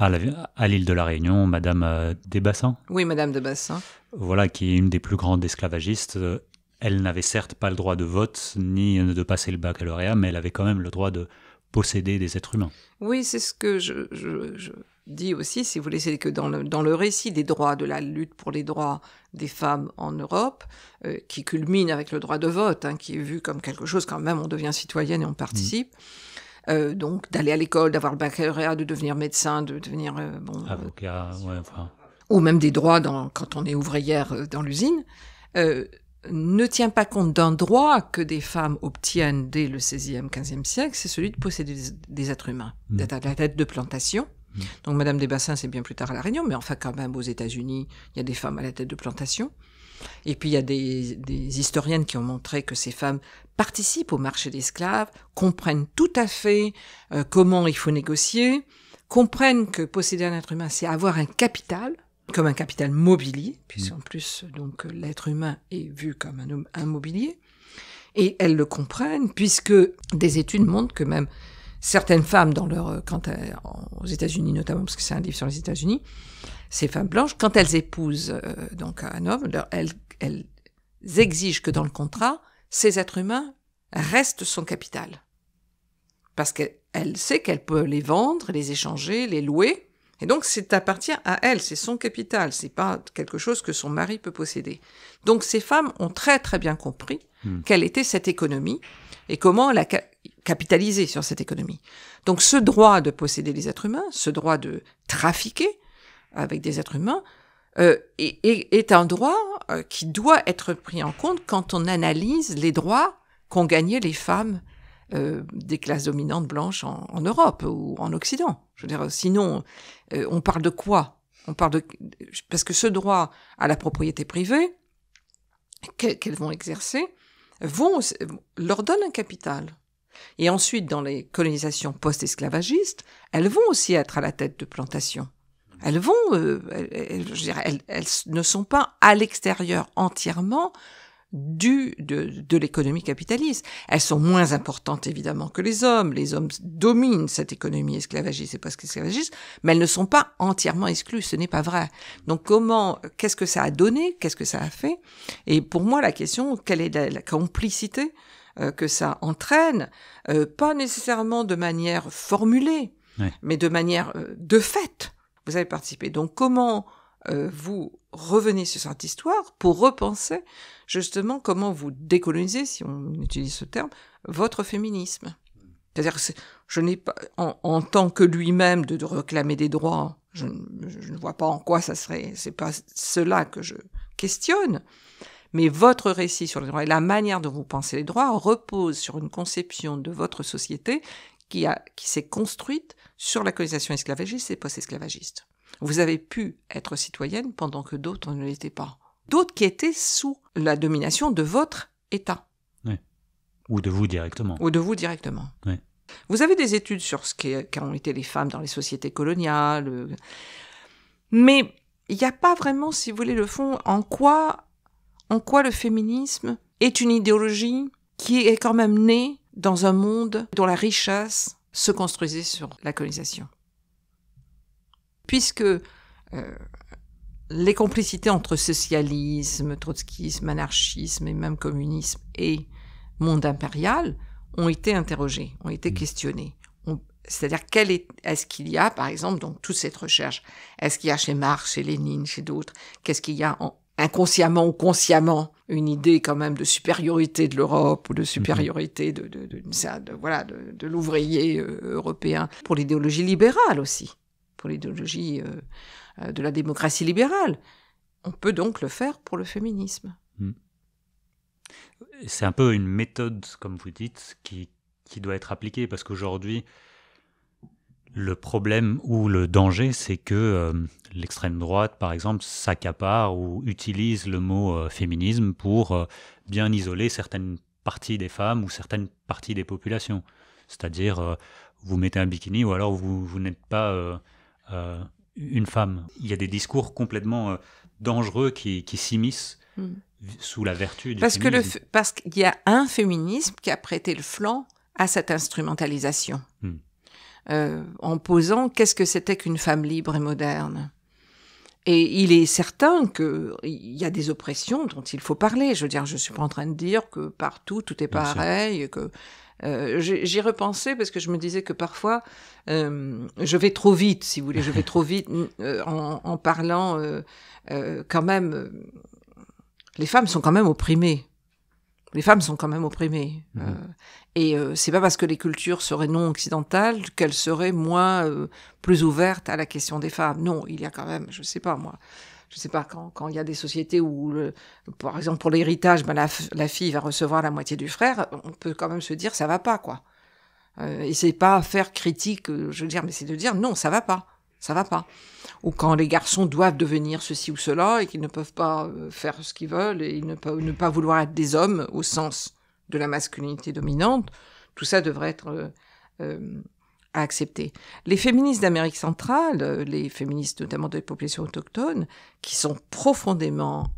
[SPEAKER 2] à l'île de la Réunion, Madame euh, Desbassins.
[SPEAKER 1] Oui, Madame Desbassins.
[SPEAKER 2] Voilà, qui est une des plus grandes esclavagistes. Euh, elle n'avait certes pas le droit de vote ni de passer le baccalauréat, mais elle avait quand même le droit de posséder des êtres humains.
[SPEAKER 1] Oui, c'est ce que je, dis aussi, si vous voulez, c'est que dans le, récit des droits, de la lutte pour les droits des femmes en Europe, euh, qui culmine avec le droit de vote, hein, qui est vu comme quelque chose quand même, on devient citoyenne et on participe. Mm. Euh, donc d'aller à l'école, d'avoir le baccalauréat, de devenir médecin, de devenir euh, bon, euh, avocat, ou même des droits quand on est ouvrière dans l'usine, ne tient pas compte d'un droit que des femmes obtiennent dès le 16e, 15e siècle, c'est celui de posséder des, êtres humains, mm. d'être à la tête de plantation. Mm. Donc Madame des Bassins, c'est bien plus tard à La Réunion, mais enfin quand même aux États-Unis, il y a des femmes à la tête de plantation. Et puis il y a des, historiennes qui ont montré que ces femmes participent au marché d'esclaves, comprennent tout à fait euh, comment il faut négocier, comprennent que posséder un être humain, c'est avoir un capital, comme un capital mobilier, mmh. puisqu'en plus, donc, l'être humain est vu comme un, un mobilier. Et elles le comprennent, puisque des études montrent que même certaines femmes dans leur, euh, quand euh, aux États-Unis notamment, parce que c'est un livre sur les États-Unis, ces femmes blanches, quand elles épousent euh, donc un homme, elles, elles, exigent que dans le contrat, ces êtres humains restent son capital. Parce qu'elle sait qu'elle peut les vendre, les échanger, les louer. Et donc, c'est appartient à elle, c'est son capital, c'est pas quelque chose que son mari peut posséder. Donc, ces femmes ont très très bien compris hmm. quelle était cette économie et comment la capitaliser sur cette économie. Donc, ce droit de posséder les êtres humains, ce droit de trafiquer, avec des êtres humains, euh, est, un droit euh, qui doit être pris en compte quand on analyse les droits qu'ont gagnés les femmes euh, des classes dominantes blanches en, en, Europe ou en Occident. Je veux dire, sinon, euh, on parle de quoi On parle de parce que ce droit à la propriété privée qu'elles vont exercer vont leur donne un capital. Et ensuite, dans les colonisations post-esclavagistes, elles vont aussi être à la tête de plantations. Elles vont, euh, ne sont pas à l'extérieur entièrement du, de, l'économie capitaliste. Elles sont moins importantes évidemment que les hommes. Les hommes dominent cette économie esclavagiste et post-esclavagiste, mais elles ne sont pas entièrement exclues. Ce n'est pas vrai. Donc comment, qu'est-ce que ça a donné, qu'est-ce que ça a fait Et pour moi, la question, quelle est la, complicité euh, que ça entraîne, euh, pas nécessairement de manière formulée, mais de manière de fait vous avez participé. Donc comment euh, vous revenez sur cette histoire pour repenser justement comment vous décolonisez, si on utilise ce terme, votre féminisme. C'est-à-dire que je n'ai pas, en, tant que lui-même, de, réclamer des droits, je, ne vois pas en quoi ça serait, c'est pas cela que je questionne. Mais votre récit sur les droits et la manière dont vous pensez les droits repose sur une conception de votre société qui, a, qui s'est construite sur la colonisation esclavagiste et post-esclavagiste. Vous avez pu être citoyenne pendant que d'autres ne l'étaient pas. D'autres qui étaient sous la domination de votre État.
[SPEAKER 2] Ou de vous directement. Ou de vous
[SPEAKER 1] directement. Vous avez des études sur ce qu'ont été les femmes dans les sociétés coloniales. Euh, mais il n'y a pas vraiment, si vous voulez, le fond en quoi, en quoi le féminisme est une idéologie qui est quand même née dans un monde dont la richesse se construisait sur la colonisation. Puisque euh, les complicités entre socialisme, trotskisme, anarchisme et même communisme et monde impérial ont été interrogées, ont été mmh. questionnées. C'est-à-dire, est, est-ce qu'il y a, par exemple, donc toute cette recherche, est-ce qu'il y a chez Marx, chez Lénine, chez d'autres, qu'est-ce qu'il y a inconsciemment ou consciemment une idée quand même de supériorité de l'Europe ou de mhm. supériorité de, voilà de, l'ouvrier euh, européen pour l'idéologie libérale aussi, pour l'idéologie euh, euh, de la démocratie libérale. On peut donc le faire pour le féminisme. Mhm.
[SPEAKER 2] C'est un peu une méthode, comme vous dites, qui, doit être appliquée parce qu'aujourd'hui, le problème ou le danger, c'est que l'extrême droite, par exemple, s'accapare ou utilise le mot euh, féminisme pour euh, bien isoler certaines parties des femmes ou certaines parties des populations. C'est-à-dire, euh, vous mettez un bikini ou alors vous, n'êtes pas une femme. Il y a des discours complètement dangereux qui, qui s'immiscent hmm. sous la vertu du parce Que
[SPEAKER 1] parce qu'il y a un féminisme qui a prêté le flanc à cette instrumentalisation. Hmm. en posant qu'est-ce que c'était qu'une femme libre et moderne. Et il est certain qu'il y a des oppressions dont il faut parler. Je veux dire, je suis pas en train de dire que partout tout est pareil, que euh, J'y repensais parce que je me disais que parfois, euh, je vais trop vite, si vous voulez, je vais trop vite euh, en, parlant quand même. les femmes sont quand même opprimées. Les femmes sont quand même opprimées. Mhm. Et ce euh, c'est pas parce que les cultures seraient non occidentales qu'elles seraient moins euh, plus ouvertes à la question des femmes. Non, il y a quand même, je sais pas moi, je sais pas quand quand il y a des sociétés où, par exemple pour l'héritage, ben la, fille va recevoir la moitié du frère, on peut quand même se dire ça va pas quoi. Euh, et c'est pas faire critique, euh, je veux dire, mais c'est de dire non, ça va pas, ça va pas. Ou quand les garçons doivent devenir ceci ou cela et qu'ils ne peuvent pas faire ce qu'ils veulent et ils ne peuvent ne pas vouloir être des hommes au sens de la masculinité dominante, tout ça devrait être euh, euh, accepté. Les féministes d'Amérique centrale, euh, les féministes notamment des populations autochtones, qui sont profondément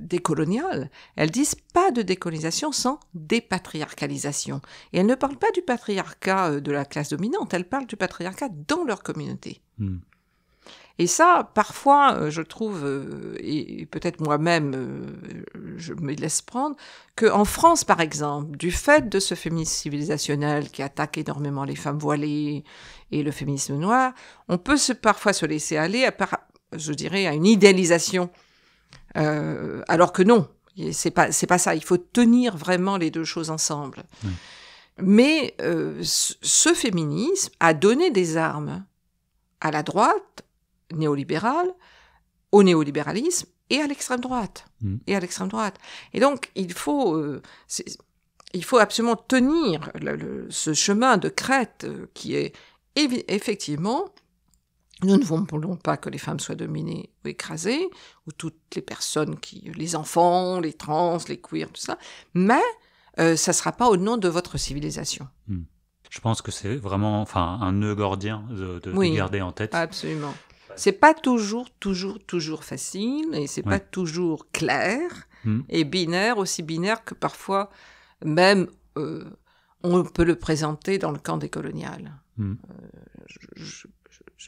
[SPEAKER 1] décoloniales, elles disent pas de décolonisation sans dépatriarcalisation. Et elles ne parlent pas du patriarcat de la classe dominante, elles parlent du patriarcat dans leur communauté. Hmm. Et ça, parfois, euh, je trouve, euh, et peut-être moi-même, euh, je me laisse prendre, qu'en France, par exemple, du fait de ce féminisme civilisationnel qui attaque énormément les femmes voilées et le féminisme noir, on peut parfois se laisser aller, à, je dirais, à une idéalisation. alors que non, c'est pas, pas ça. Il faut tenir vraiment les deux choses ensemble. Mais ce féminisme a donné des armes à la droite néolibéral au néolibéralisme et à l'extrême droite. Mm. Et à l'extrême droite. Et donc, il faut, euh, il faut absolument tenir le, ce chemin de crête euh, qui est effectivement, nous ne voulons pas que les femmes soient dominées ou écrasées, ou toutes les personnes qui, les enfants, les trans, les queers, tout ça, mais euh, ça ne sera pas au nom de votre civilisation.
[SPEAKER 2] Mm. je pense que c'est vraiment enfin un nœud gordien de, de garder en tête.
[SPEAKER 1] Absolument. C'est pas toujours, toujours, toujours facile et c'est pas toujours clair hmm. et binaire, aussi binaire que parfois même euh, on peut le présenter dans le camp des coloniales. Hmm. Euh, je,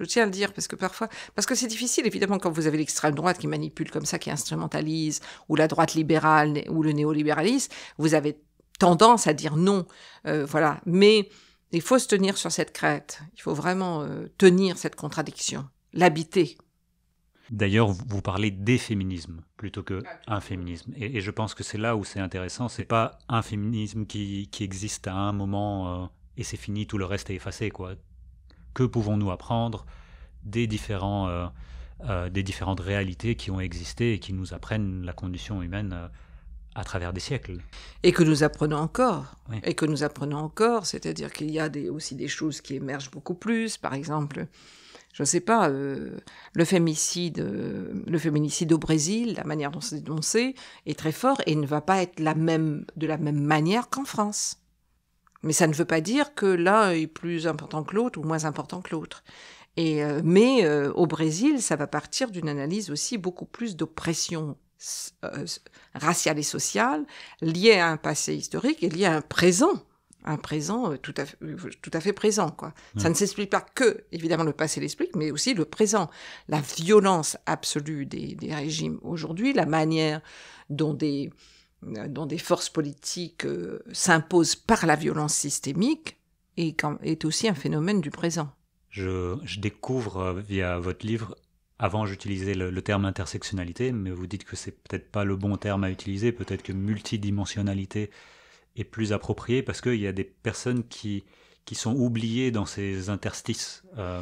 [SPEAKER 1] tiens à le dire parce que parfois, parce que c'est difficile évidemment quand vous avez l'extrême droite qui manipule comme ça, qui instrumentalise, ou la droite libérale ou le néolibéralisme, vous avez tendance à dire non, euh, voilà. Mais il faut se tenir sur cette crête. Il faut vraiment tenir cette contradiction l'habiter.
[SPEAKER 2] D'ailleurs, vous parlez des féminismes plutôt que ah, un féminisme. Et, je pense que c'est là où c'est intéressant. C'est pas un féminisme qui, existe à un moment euh, et c'est fini, tout le reste est effacé. Quoi. Que pouvons-nous apprendre des, différents, euh, euh, différentes réalités qui ont existé et qui nous apprennent la condition humaine à travers des siècles.
[SPEAKER 1] Et que nous apprenons encore. Et que nous apprenons encore, c'est-à-dire qu'il y a aussi des choses qui émergent beaucoup plus. Par exemple, je ne sais pas, euh, le féminicide, euh, le féminicide au Brésil, la manière dont c'est dénoncé est très fort et ne va pas être la même, de la même manière qu'en France. Mais ça ne veut pas dire que l'un est plus important que l'autre ou moins important que l'autre. Et euh, mais au Brésil, ça va partir d'une analyse aussi beaucoup plus d'oppression raciale et sociale liée à un passé historique et liée à un présent un présent euh, tout à fait, euh, tout à fait présent. Quoi. Ça ne s'explique pas que, évidemment, le passé l'explique, mais aussi le présent. La violence absolue des, régimes aujourd'hui, la manière dont des, euh, des forces politiques s'imposent par la violence systémique est, est aussi un phénomène du présent.
[SPEAKER 2] Je, découvre via votre livre avant, j'utilisais le, terme intersectionnalité, mais vous dites que c'est peut-être pas le bon terme à utiliser, peut-être que multidimensionnalité est plus approprié parce qu'il y a des personnes qui, qui sont oubliées dans ces interstices. Euh.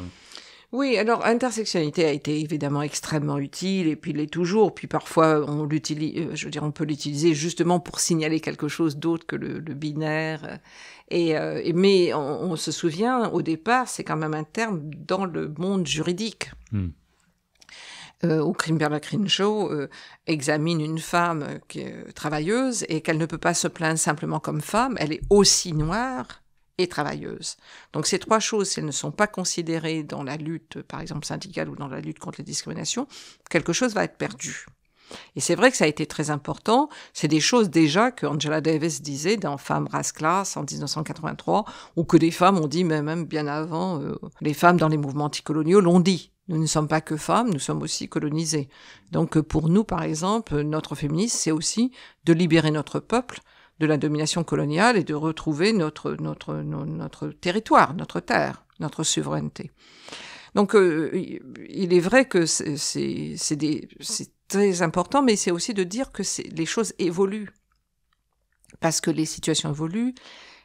[SPEAKER 1] Oui, alors intersectionnalité a été évidemment extrêmement utile et puis l'est toujours. Puis parfois on l'utilise, euh, je veux dire, on peut l'utiliser justement pour signaler quelque chose d'autre que le, binaire. Et, euh, mais on, se souvient au départ, c'est quand même un terme dans le monde juridique. Hmm euh, crime, Crenshaw euh, examine une femme euh, qui est euh, travailleuse et qu'elle ne peut pas se plaindre simplement comme femme, elle est aussi noire et travailleuse. Donc ces trois choses, si elles ne sont pas considérées dans la lutte, par exemple syndicale ou dans la lutte contre les discriminations, quelque chose va être perdu. Et c'est vrai que ça a été très important. C'est des choses déjà que Angela Davis disait dans Femmes, race, classe en 1983, ou que des femmes ont dit, mais même bien avant, euh, les femmes dans les mouvements anticoloniaux l'ont dit. Nous ne sommes pas que femmes, nous sommes aussi colonisées. Donc euh, pour nous, par exemple, notre féminisme, c'est aussi de libérer notre peuple de la domination coloniale et de retrouver notre, notre, notre territoire, notre terre, notre souveraineté. Donc euh, il est vrai que c'est très important, mais c'est aussi de dire que les choses évoluent. Parce que les situations évoluent,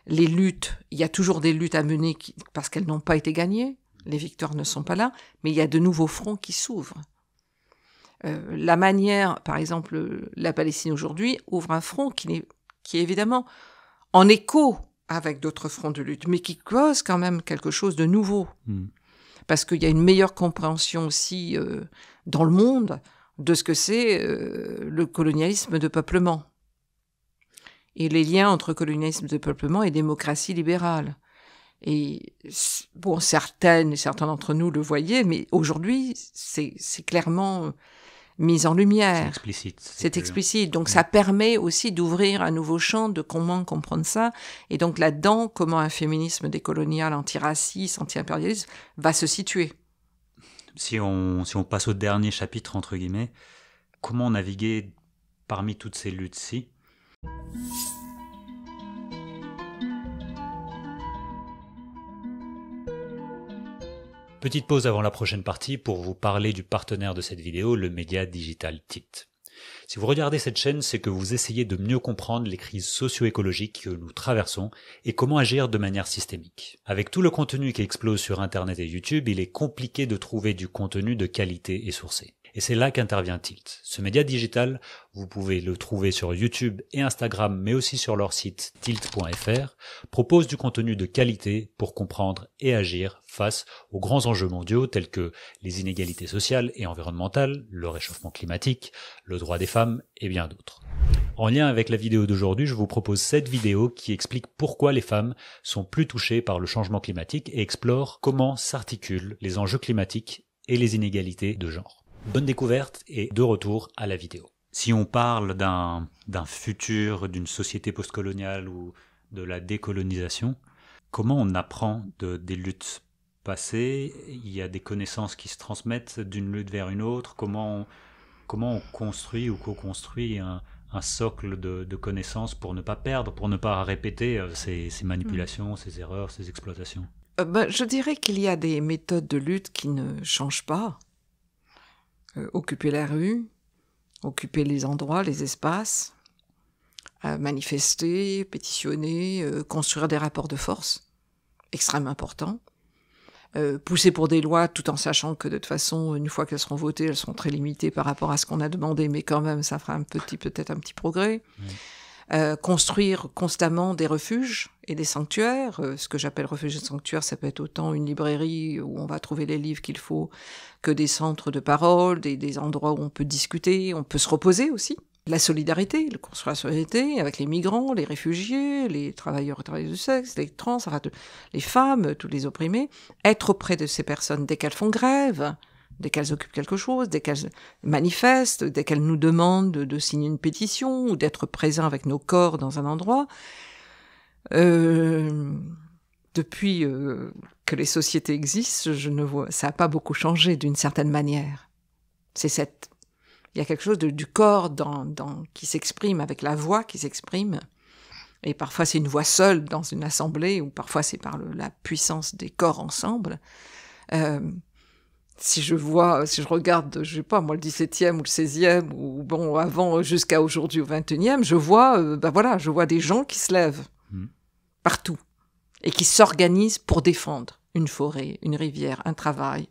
[SPEAKER 1] les luttes, il y a toujours des luttes à mener parce qu'elles n'ont pas été gagnées, les victoires ne sont pas là, mais il y a de nouveaux fronts qui s'ouvrent. Euh, la manière, par exemple, la Palestine aujourd'hui ouvre un front qui, est, qui est évidemment en écho avec d'autres fronts de lutte, mais qui cause quand même quelque chose de nouveau. Mmh. Parce qu'il y a une meilleure compréhension aussi euh, dans le monde de ce que c'est euh, le colonialisme de peuplement et les liens entre colonialisme de peuplement et démocratie libérale. Et bon, certaines et certains d'entre nous le voyaient, mais aujourd'hui, c'est clairement euh, mis en lumière. C'est explicite. C'est explicite. Donc ça permet aussi d'ouvrir un nouveau champ de comment comprendre ça. Et donc là-dedans, comment un féminisme décolonial, antiraciste, anti-impérialiste va se situer
[SPEAKER 2] si on, passe au dernier chapitre, entre guillemets, comment naviguer parmi toutes ces luttes-ci Petite pause avant la prochaine partie pour vous parler du partenaire de cette vidéo, le média digital TIT. Si vous regardez cette chaîne, c'est que vous essayez de mieux comprendre les crises socio-écologiques que nous traversons et comment agir de manière systémique. Avec tout le contenu qui explose sur Internet et YouTube, il est compliqué de trouver du contenu de qualité et sourcé. Et c'est là qu'intervient Tilt. Ce média digital, vous pouvez le trouver sur YouTube et Instagram, mais aussi sur leur site tilt.fr, propose du contenu de qualité pour comprendre et agir face aux grands enjeux mondiaux tels que les inégalités sociales et environnementales, le réchauffement climatique, le droit des femmes et bien d'autres. En lien avec la vidéo d'aujourd'hui, je vous propose cette vidéo qui explique pourquoi les femmes sont plus touchées par le changement climatique et explore comment s'articulent les enjeux climatiques et les inégalités de genre. Bonne découverte et de retour à la vidéo. Si on parle d'un futur, d'une société postcoloniale ou de la décolonisation, comment on apprend des luttes passées Il y a des connaissances qui se transmettent d'une lutte vers une autre. Comment on, construit ou co-construit un, socle de, connaissances pour ne pas perdre, pour ne pas répéter euh, ces, hmm. manipulations, ces erreurs, ces exploitations
[SPEAKER 1] euh, bah, Je dirais qu'il y a des méthodes de lutte qui ne changent pas euh, occuper la rue, occuper les endroits, les espaces, euh, manifester, pétitionner, euh, construire des rapports de force, extrêmement important, pousser pour des lois tout en sachant que de toute façon, une fois qu'elles seront votées, elles seront très limitées par rapport à ce qu'on a demandé, mais quand même, ça fera un petit, peut-être un petit progrès. Euh, construire constamment des refuges et des sanctuaires. Euh, ce que j'appelle refuge et sanctuaire, ça peut être autant une librairie où on va trouver les livres qu'il faut que des centres de parole, des, des endroits où on peut discuter, on peut se reposer aussi la solidarité, le construire la solidarité avec les migrants, les réfugiés, les travailleurs et travailleuses du sexe, les trans, les femmes, tous les opprimés, être auprès de ces personnes dès qu'elles font grève, dès qu'elles occupent quelque chose, dès qu'elles manifestent, dès qu'elles nous demandent de, signer une pétition ou d'être présents avec nos corps dans un endroit. Euh, depuis euh, que les sociétés existent, je ne vois, ça n'a pas beaucoup changé d'une certaine manière. C'est cette, il y a quelque chose du corps dans, dans, qui s'exprime avec la voix qui s'exprime. Et parfois c'est une voix seule dans une assemblée, ou parfois c'est par la puissance des corps ensemble. Euh, si je vois, si je regarde, je sais pas, moi, le 17e ou le 16e, ou bon, avant, jusqu'à aujourd'hui, au 21e, je vois, ben voilà, je vois des gens qui se lèvent hmm. partout et qui s'organisent pour défendre une forêt, une rivière, un travail,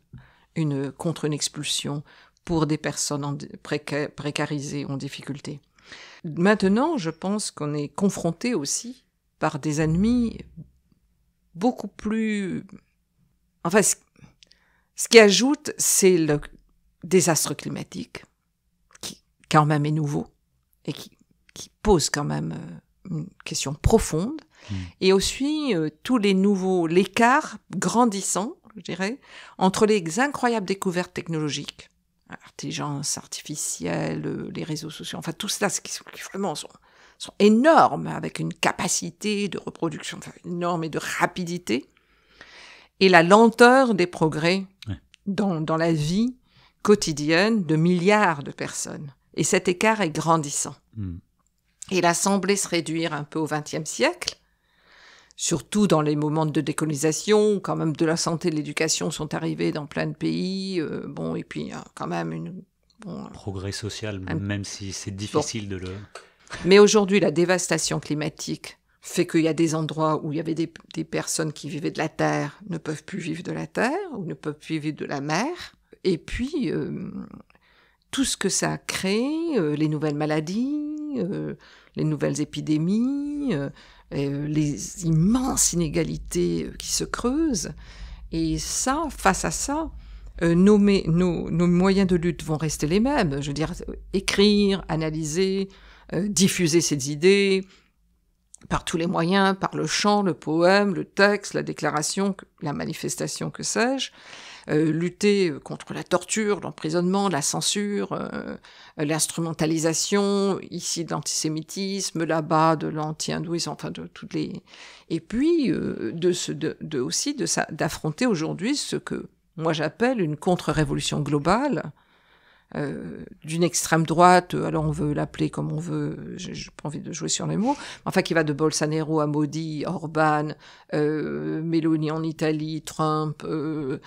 [SPEAKER 1] une, contre une expulsion, pour des personnes en précarisées, en difficulté. Maintenant, je pense qu'on est confronté aussi par des ennemis beaucoup plus. Enfin, ce qui ajoute, c'est le désastre climatique, qui quand même est nouveau et qui, qui pose quand même euh, une question profonde. Hmm. Et aussi euh, tous les nouveaux, l'écart grandissant, je dirais, entre les incroyables découvertes technologiques, l'intelligence artificielle, euh, les réseaux sociaux, enfin tout cela, qui, qui vraiment sont, sont énormes, avec une capacité de reproduction énorme et de rapidité et la lenteur des progrès dans, la vie quotidienne de milliards de personnes. Et cet écart est grandissant. Hmm. Et Il a semblé se réduire un peu au XXe siècle, surtout dans les moments de décolonisation, quand même de la santé et de l'éducation sont arrivés dans plein de pays, euh, bon, et puis euh, quand même une... Bon, euh,
[SPEAKER 2] Progrès social, même si c'est difficile de le...
[SPEAKER 1] Mais aujourd'hui, la dévastation climatique fait qu'il y a des endroits où il y avait des, personnes qui vivaient de la terre ne peuvent plus vivre de la terre ou ne peuvent plus vivre de la mer. Et puis, euh, tout ce que ça a créé, euh, les nouvelles maladies, euh, les nouvelles épidémies, les immenses inégalités qui se creusent. Et ça, face à ça, nos, moyens de lutte vont rester les mêmes. Je veux dire, écrire, analyser, diffuser ces idées, par tous les moyens, par le chant, le poème, le texte, la déclaration, la manifestation, que sais-je, euh, lutter contre la torture, l'emprisonnement, la censure, euh, l'instrumentalisation, ici d'antisémitisme, là-bas de l'anti-hindouisme, enfin de toutes les... Et puis euh, de, ce, de, de aussi d'affronter aujourd'hui ce que moi j'appelle une contre-révolution globale, euh, d'une extrême droite, euh, alors on veut l'appeler comme on veut, j'ai pas envie de jouer sur les mots, enfin qui va de Bolsonaro à Modi, Orban, euh, Meloni en Italie, Trump, euh,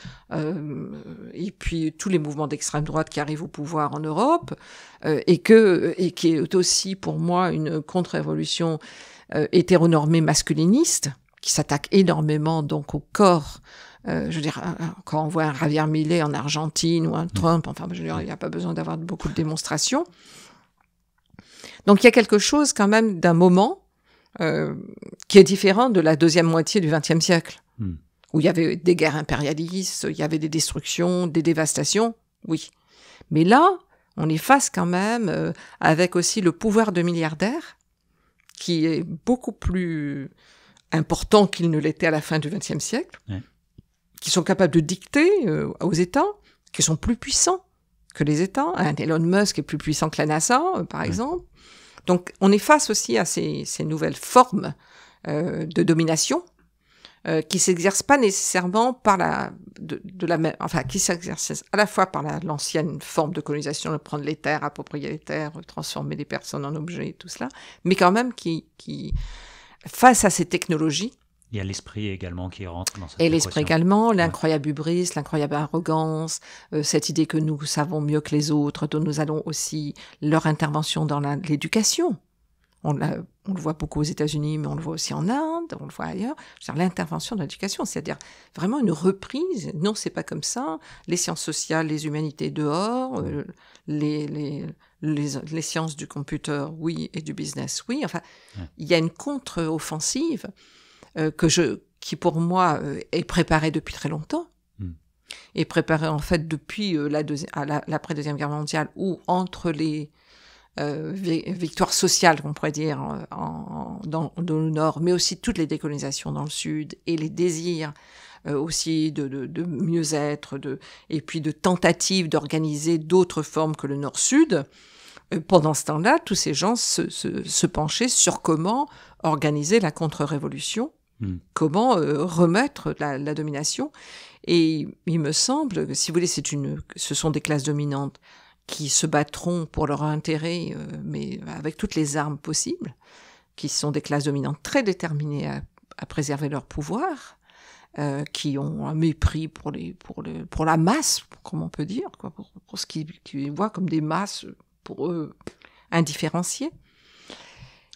[SPEAKER 1] et puis tous les mouvements d'extrême droite qui arrivent au pouvoir en Europe, et, que, et qui est aussi pour moi une contre-révolution hétéronormée masculiniste, qui s'attaque énormément donc au corps euh, je veux dire, euh, euh, quand on voit un Javier Millet en Argentine ou un mm. Trump, enfin, je veux dire, il n'y a pas besoin d'avoir beaucoup de démonstrations. Donc il y a quelque chose quand même d'un moment qui est différent de la deuxième moitié du XXe siècle, mm. où il y avait des guerres impérialistes, il y avait des destructions, des dévastations, oui. Mais là, on est face quand même avec aussi le pouvoir de milliardaires, qui est beaucoup plus important qu'il ne l'était à la fin du XXe siècle qui sont capables de dicter euh, aux États, qui sont plus puissants que les États. Un Elon Musk est plus puissant que la NASA, euh, par exemple. Donc on est face aussi à ces, ces nouvelles formes euh, de domination euh, qui s'exercent pas nécessairement par la, de, la enfin qui s'exercent à la fois par l'ancienne forme de colonisation, de prendre les terres, approprier les terres, transformer les personnes en objets, tout cela, mais quand même qui, qui face à ces technologies,
[SPEAKER 2] il y a l'esprit également qui rentre dans cette Et l'esprit
[SPEAKER 1] également, l'incroyable hubris, l'incroyable arrogance, euh, cette idée que nous savons mieux que les autres, dont nous allons aussi leur intervention dans l'éducation. On, le voit beaucoup aux États-Unis, mais on le voit aussi en Inde, on le voit ailleurs. L'intervention dans l'éducation, c'est-à-dire vraiment une reprise. Non, c'est pas comme ça. Les sciences sociales, les humanités dehors, euh, les, les sciences du computer, oui, et du business, oui. Enfin, il y a une contre-offensive euh, que je, qui pour moi euh, est préparé depuis très longtemps, hmm. est préparé en fait depuis euh, la l'après-deuxième guerre mondiale, ou entre les victoires sociales, qu'on pourrait dire, en, dans, le Nord, mais aussi toutes les décolonisations dans le Sud et les désirs aussi de, de, de mieux être, de, et puis de tentatives d'organiser d'autres formes que le Nord-Sud pendant ce temps-là, tous ces gens se, se, se, penchaient sur comment organiser la contre-révolution Hmm. Comment euh, remettre la, domination Et il me semble, si vous voulez, c'est une, ce sont des classes dominantes qui se battront pour leur intérêt, euh, mais avec toutes les armes possibles, qui sont des classes dominantes très déterminées à, préserver leur pouvoir, euh, qui ont un mépris pour, les, pour, pour la masse, comme on peut dire, quoi, pour, ce qu'ils voient comme des masses, pour eux, indifférenciées.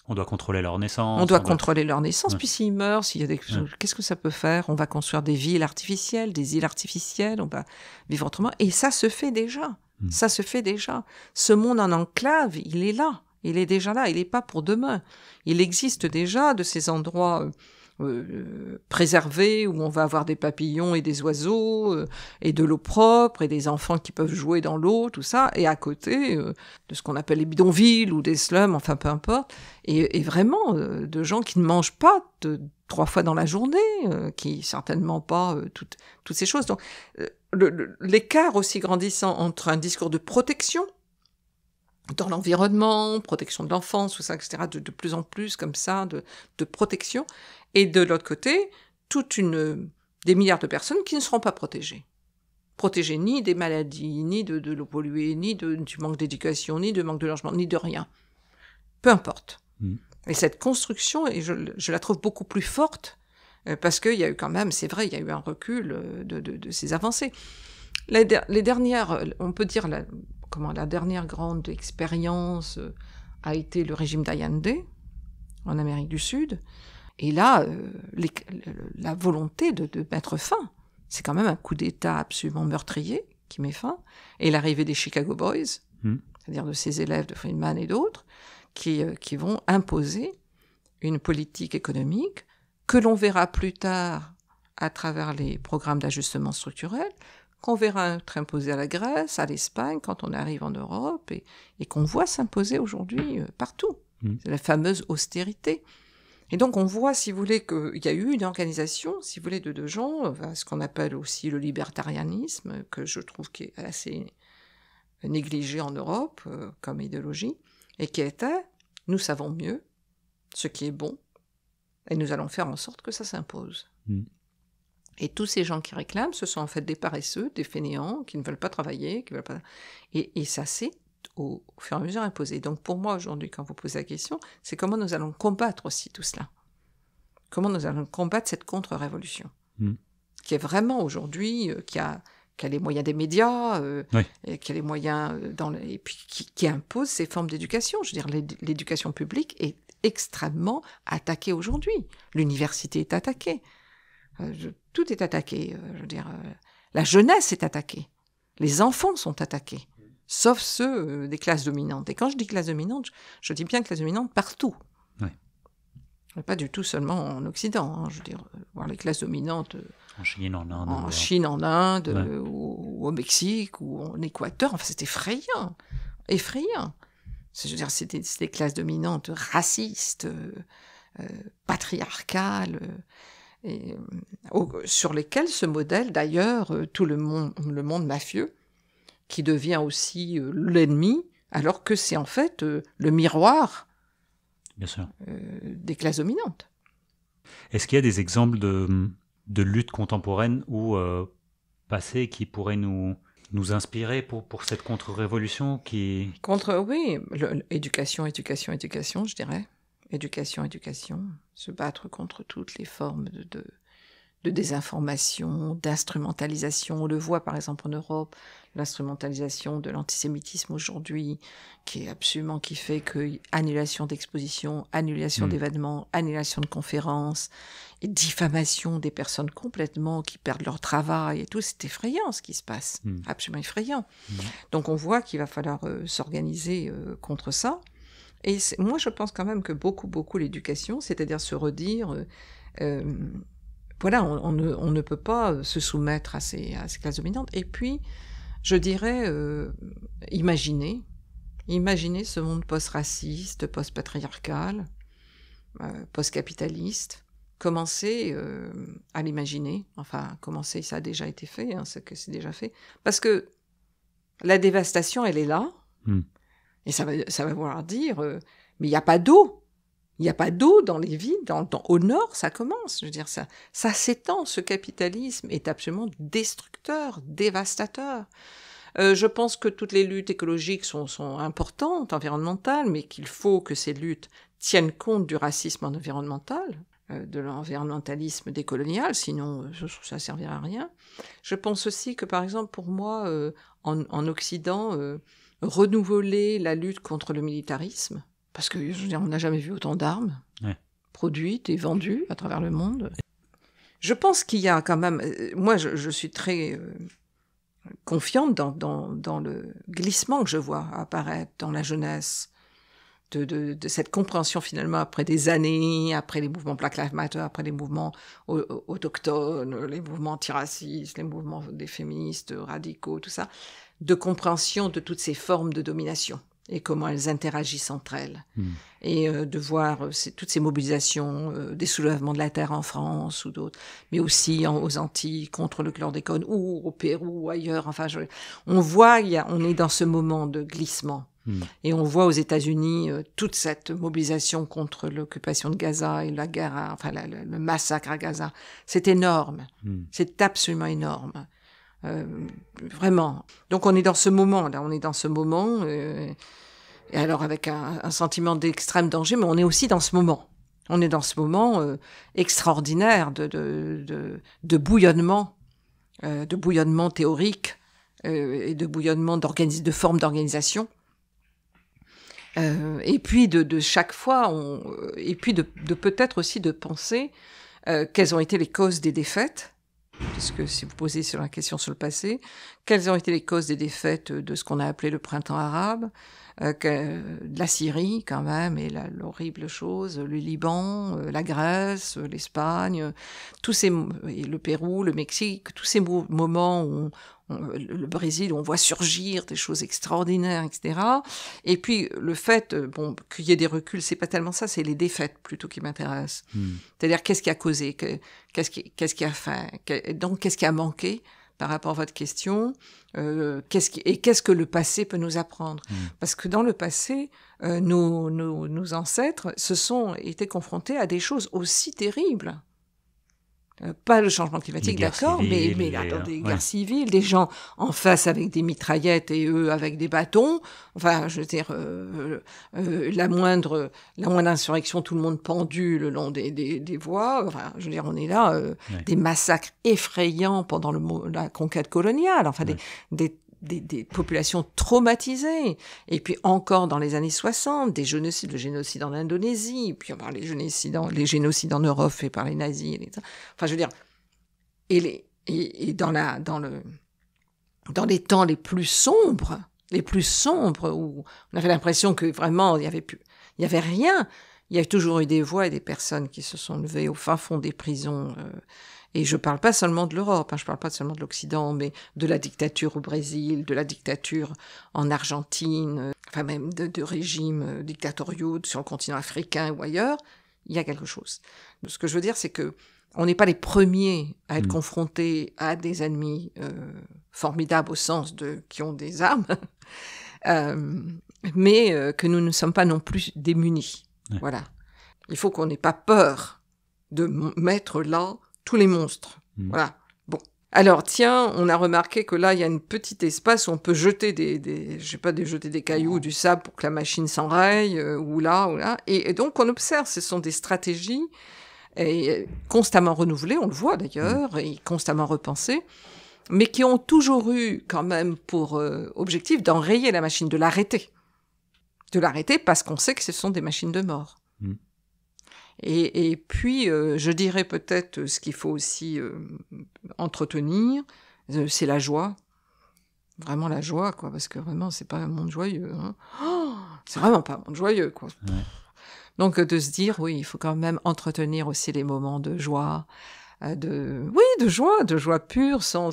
[SPEAKER 2] On doit contrôler leur naissance. On doit contrôler leur naissance, puis s'ils meurent, s'il y a des...
[SPEAKER 1] qu'est-ce que ça peut faire On va construire des villes artificielles, des îles artificielles, on va vivre autrement. Et ça se fait déjà. Hmm. Ça se fait déjà. Ce monde en enclave, il est là. Il est déjà là. Il n'est pas pour demain. Il existe déjà de ces endroits euh, euh, euh, préservé où on va avoir des papillons et des oiseaux, euh, et de l'eau propre, et des enfants qui peuvent jouer dans l'eau, tout ça, et à côté de ce qu'on appelle les bidonvilles ou des slums, enfin peu importe, et, vraiment de gens qui ne mangent pas trois fois dans la journée, qui certainement pas toutes, toutes ces choses. Donc l'écart aussi grandissant entre un discours de protection, dans l'environnement, protection de l'enfance, etc., de, de, plus en plus comme ça, de, de protection, et de l'autre côté, toute une des milliards de personnes qui ne seront pas protégées. Protégées ni des maladies, ni de, de l'eau polluée, ni de, du manque d'éducation, ni de manque de logement, ni de rien. Peu importe. Mm. Et cette construction, et je, je, la trouve beaucoup plus forte, euh, parce qu'il y a eu quand même, c'est vrai, il y a eu un recul euh, de, de, de ces avancées. Les, les dernières, on peut dire, la, comment la dernière grande expérience euh, a été le régime d'Allende en Amérique du Sud. Et là, euh, la volonté de, mettre fin, c'est quand même un coup d'État absolument meurtrier qui met fin, et l'arrivée des Chicago Boys, hmm. c'est-à-dire de ces élèves de Friedman et d'autres, euh, qui vont imposer une politique économique que l'on verra plus tard à travers les programmes d'ajustement structurel, qu'on verra être imposé à la Grèce, à l'Espagne, quand on arrive en Europe, et, qu'on voit s'imposer aujourd'hui euh, partout. Mm. C'est la fameuse austérité. Et donc on voit, si vous voulez, qu'il y a eu une organisation, si vous voulez, de, deux gens, euh, ce qu'on appelle aussi le libertarianisme, que je trouve qui est assez négligé en Europe euh, comme idéologie, et qui était, nous savons mieux ce qui est bon, et nous allons faire en sorte que ça s'impose. Mm. Et tous ces gens qui réclament, ce sont en fait des paresseux, des fainéants, qui ne veulent pas travailler, qui veulent pas. Et, ça, c'est au, fur et à mesure imposé. Donc pour moi, aujourd'hui, quand vous posez la question, c'est comment nous allons combattre aussi tout cela. Comment nous allons combattre cette contre-révolution, hmm. qui est vraiment aujourd'hui, euh, qui, a, les moyens des médias, euh, et qui a les moyens euh, dans et puis qui, qui, impose ces formes d'éducation. Je veux dire, l'éducation publique est extrêmement attaquée aujourd'hui. L'université est attaquée. Euh, tout est attaqué. Euh, je veux dire, euh, la jeunesse est attaquée. Les enfants sont attaqués, sauf ceux des classes dominantes. Et quand je dis classes dominantes, je, dis bien classes dominantes partout. Pas du tout seulement en Occident. Hein, je veux dire, voir les classes dominantes. En Chine, en Inde. au Mexique, ou en Équateur. Enfin, c'est effrayant. Effrayant. Je veux dire, c'est des, classes dominantes racistes, patriarcales. Euh, sur lesquels se modèle d'ailleurs euh, tout le monde, le monde mafieux, qui devient aussi euh, l'ennemi, alors que c'est en fait le miroir des classes dominantes.
[SPEAKER 2] Est-ce qu'il y a des exemples de, de lutte contemporaine ou passées qui pourraient nous, nous inspirer pour, pour cette contre-révolution qui...
[SPEAKER 1] Contre, oui, l'éducation, éducation, éducation, je dirais éducation, éducation, se battre contre toutes les formes de, de, désinformation, d'instrumentalisation. On le voit par exemple en Europe, l'instrumentalisation de l'antisémitisme aujourd'hui, qui est absolument qui fait que annulation d'expositions, annulation hmm. d'événements, annulation de conférences, diffamation des personnes complètement qui perdent leur travail et tout, c'est effrayant ce qui se passe, hmm. absolument effrayant. Hmm. Donc on voit qu'il va falloir euh, s'organiser euh, contre ça. Et moi, je pense quand même que beaucoup, beaucoup l'éducation, c'est-à-dire se redire, euh, euh, voilà, on, ne, peut pas euh, se soumettre à ces, classes dominantes. Et puis, je dirais, imaginez, imaginez ce monde post-raciste, post-patriarcal, post-capitaliste, commencer à l'imaginer, enfin, commencer, ça a déjà été fait, hein, que c'est déjà fait, parce que la dévastation, elle est là. Hmm. Et ça va, ça va vouloir dire, euh, mais il n'y a pas d'eau. Il n'y a pas d'eau dans les villes. Dans, au nord, ça commence. Je veux dire, ça, ça s'étend. Ce capitalisme est absolument destructeur, dévastateur. Euh, je pense que toutes les luttes écologiques sont, sont importantes, environnementales, mais qu'il faut que ces luttes tiennent compte du racisme environnemental, euh, de l'environnementalisme décolonial, sinon euh, ça ne servira à rien. Je pense aussi que, par exemple, pour moi, euh, en, en, Occident, renouveler la lutte contre le militarisme, parce que n'a jamais vu autant d'armes produites et vendues à travers le monde. Je pense qu'il y a quand même, euh, moi je, suis très euh, confiante dans, dans, dans, le glissement que je vois apparaître dans la jeunesse, de, de, cette compréhension finalement après des années, après les mouvements Black Lives Matter, après les mouvements autochtones, les mouvements antiracistes, les mouvements des féministes radicaux, tout ça de compréhension de toutes ces formes de domination et comment elles interagissent entre elles. Hmm. Et euh, de voir euh, toutes ces mobilisations euh, des soulèvements de la terre en France ou d'autres, mais aussi aux Antilles contre le chlordécone ou au Pérou ou ailleurs. Enfin, on voit, y a, on est dans ce moment de glissement. Hmm. Et on voit aux États-Unis toute cette mobilisation contre l'occupation de Gaza et la guerre, enfin le, massacre à Gaza. C'est énorme. Hmm. C'est absolument énorme. Euh, vraiment. Donc on est dans ce moment, là, on est dans ce moment, euh, et alors avec un, sentiment d'extrême danger, mais on est aussi dans ce moment. On est dans ce moment euh, extraordinaire de, de, de, de bouillonnement, de bouillonnement théorique et de bouillonnement de forme d'organisation. et puis de, chaque fois, on, et puis de, peut-être aussi de penser quelles ont été les causes des défaites, puisque si vous posez sur la question sur le passé, quelles ont été les causes des défaites de ce qu'on a appelé le printemps arabe, euh, de la Syrie quand même, et l'horrible chose, le Liban, euh, la Grèce, euh, l'Espagne, tous ces, le Pérou, le Mexique, tous ces moments où le Brésil, on voit surgir des choses extraordinaires, etc. Et puis le fait, euh, bon, qu'il y ait des reculs, c'est pas tellement ça, c'est les défaites plutôt qui m'intéressent. Hmm. C'est-à-dire qu'est-ce qui a causé, qu'est-ce qui, qu'est-ce qui a fait, donc qu'est-ce qui a manqué par rapport à votre question, euh, qu'est-ce et qu'est-ce que le passé peut nous apprendre hmm. Parce que dans le passé, euh, nos, nos, nos ancêtres se sont été confrontés à des choses aussi terribles. Euh, pas le changement climatique, d'accord, mais, mais là, dans euh, des guerres civiles, des gens en face avec des mitraillettes et eux avec des bâtons. Enfin, je veux dire, euh, la moindre, la moindre insurrection, tout le monde pendu le long des, des, voies. Enfin, je veux dire, on est là, des massacres effrayants pendant le, la conquête coloniale. Enfin, des, des des, populations traumatisées. Et puis encore dans les années 60, des génocides, le génocide en Indonésie, puis parle les génocides en, les génocides en Europe faits par les nazis. Et enfin, je veux dire, et, les, et, dans, la, dans, le, dans les temps les plus sombres, les plus sombres, où on avait l'impression que vraiment il n'y avait plus, il avait rien. Il y a toujours eu des voix et des personnes qui se sont levées au fin fond des prisons. Euh, et je ne parle pas seulement de l'Europe, hein, je ne parle pas seulement de l'Occident, mais de la dictature au Brésil, de la dictature en Argentine, euh, enfin même de, régimes euh, dictatoriaux sur le continent africain ou ailleurs. Il y a quelque chose. Ce que je veux dire, c'est que on n'est pas les premiers à être mm. confrontés à des ennemis euh, formidables au sens de qui ont des armes, mais que nous ne sommes pas non plus démunis. Voilà. Il faut qu'on n'ait pas peur de mettre là tous les monstres. Hmm. Voilà. Bon. Alors, tiens, on a remarqué que là, il y a un petit espace où on peut jeter des, des je pas, jeter des cailloux, du sable pour que la machine s'enraye, euh, ou là, ou là. Et, donc, on observe, ce sont des stratégies et, euh, constamment renouvelées, on le voit d'ailleurs, hmm. et constamment repensées mais qui ont toujours eu quand même pour euh, objectif d'enrayer la machine, de l'arrêter. De l'arrêter parce qu'on sait que ce sont des machines de mort. Hmm. Et, puis, euh, je dirais peut-être ce qu'il faut aussi euh, entretenir, euh, c'est la joie. Vraiment la joie, quoi, parce que vraiment, c'est pas un monde joyeux. Hein. Oh, c'est vraiment pas un monde joyeux, quoi. Donc, de se dire, oui, il faut quand même entretenir aussi les moments de joie, de, oui, de joie, de joie pure, sans,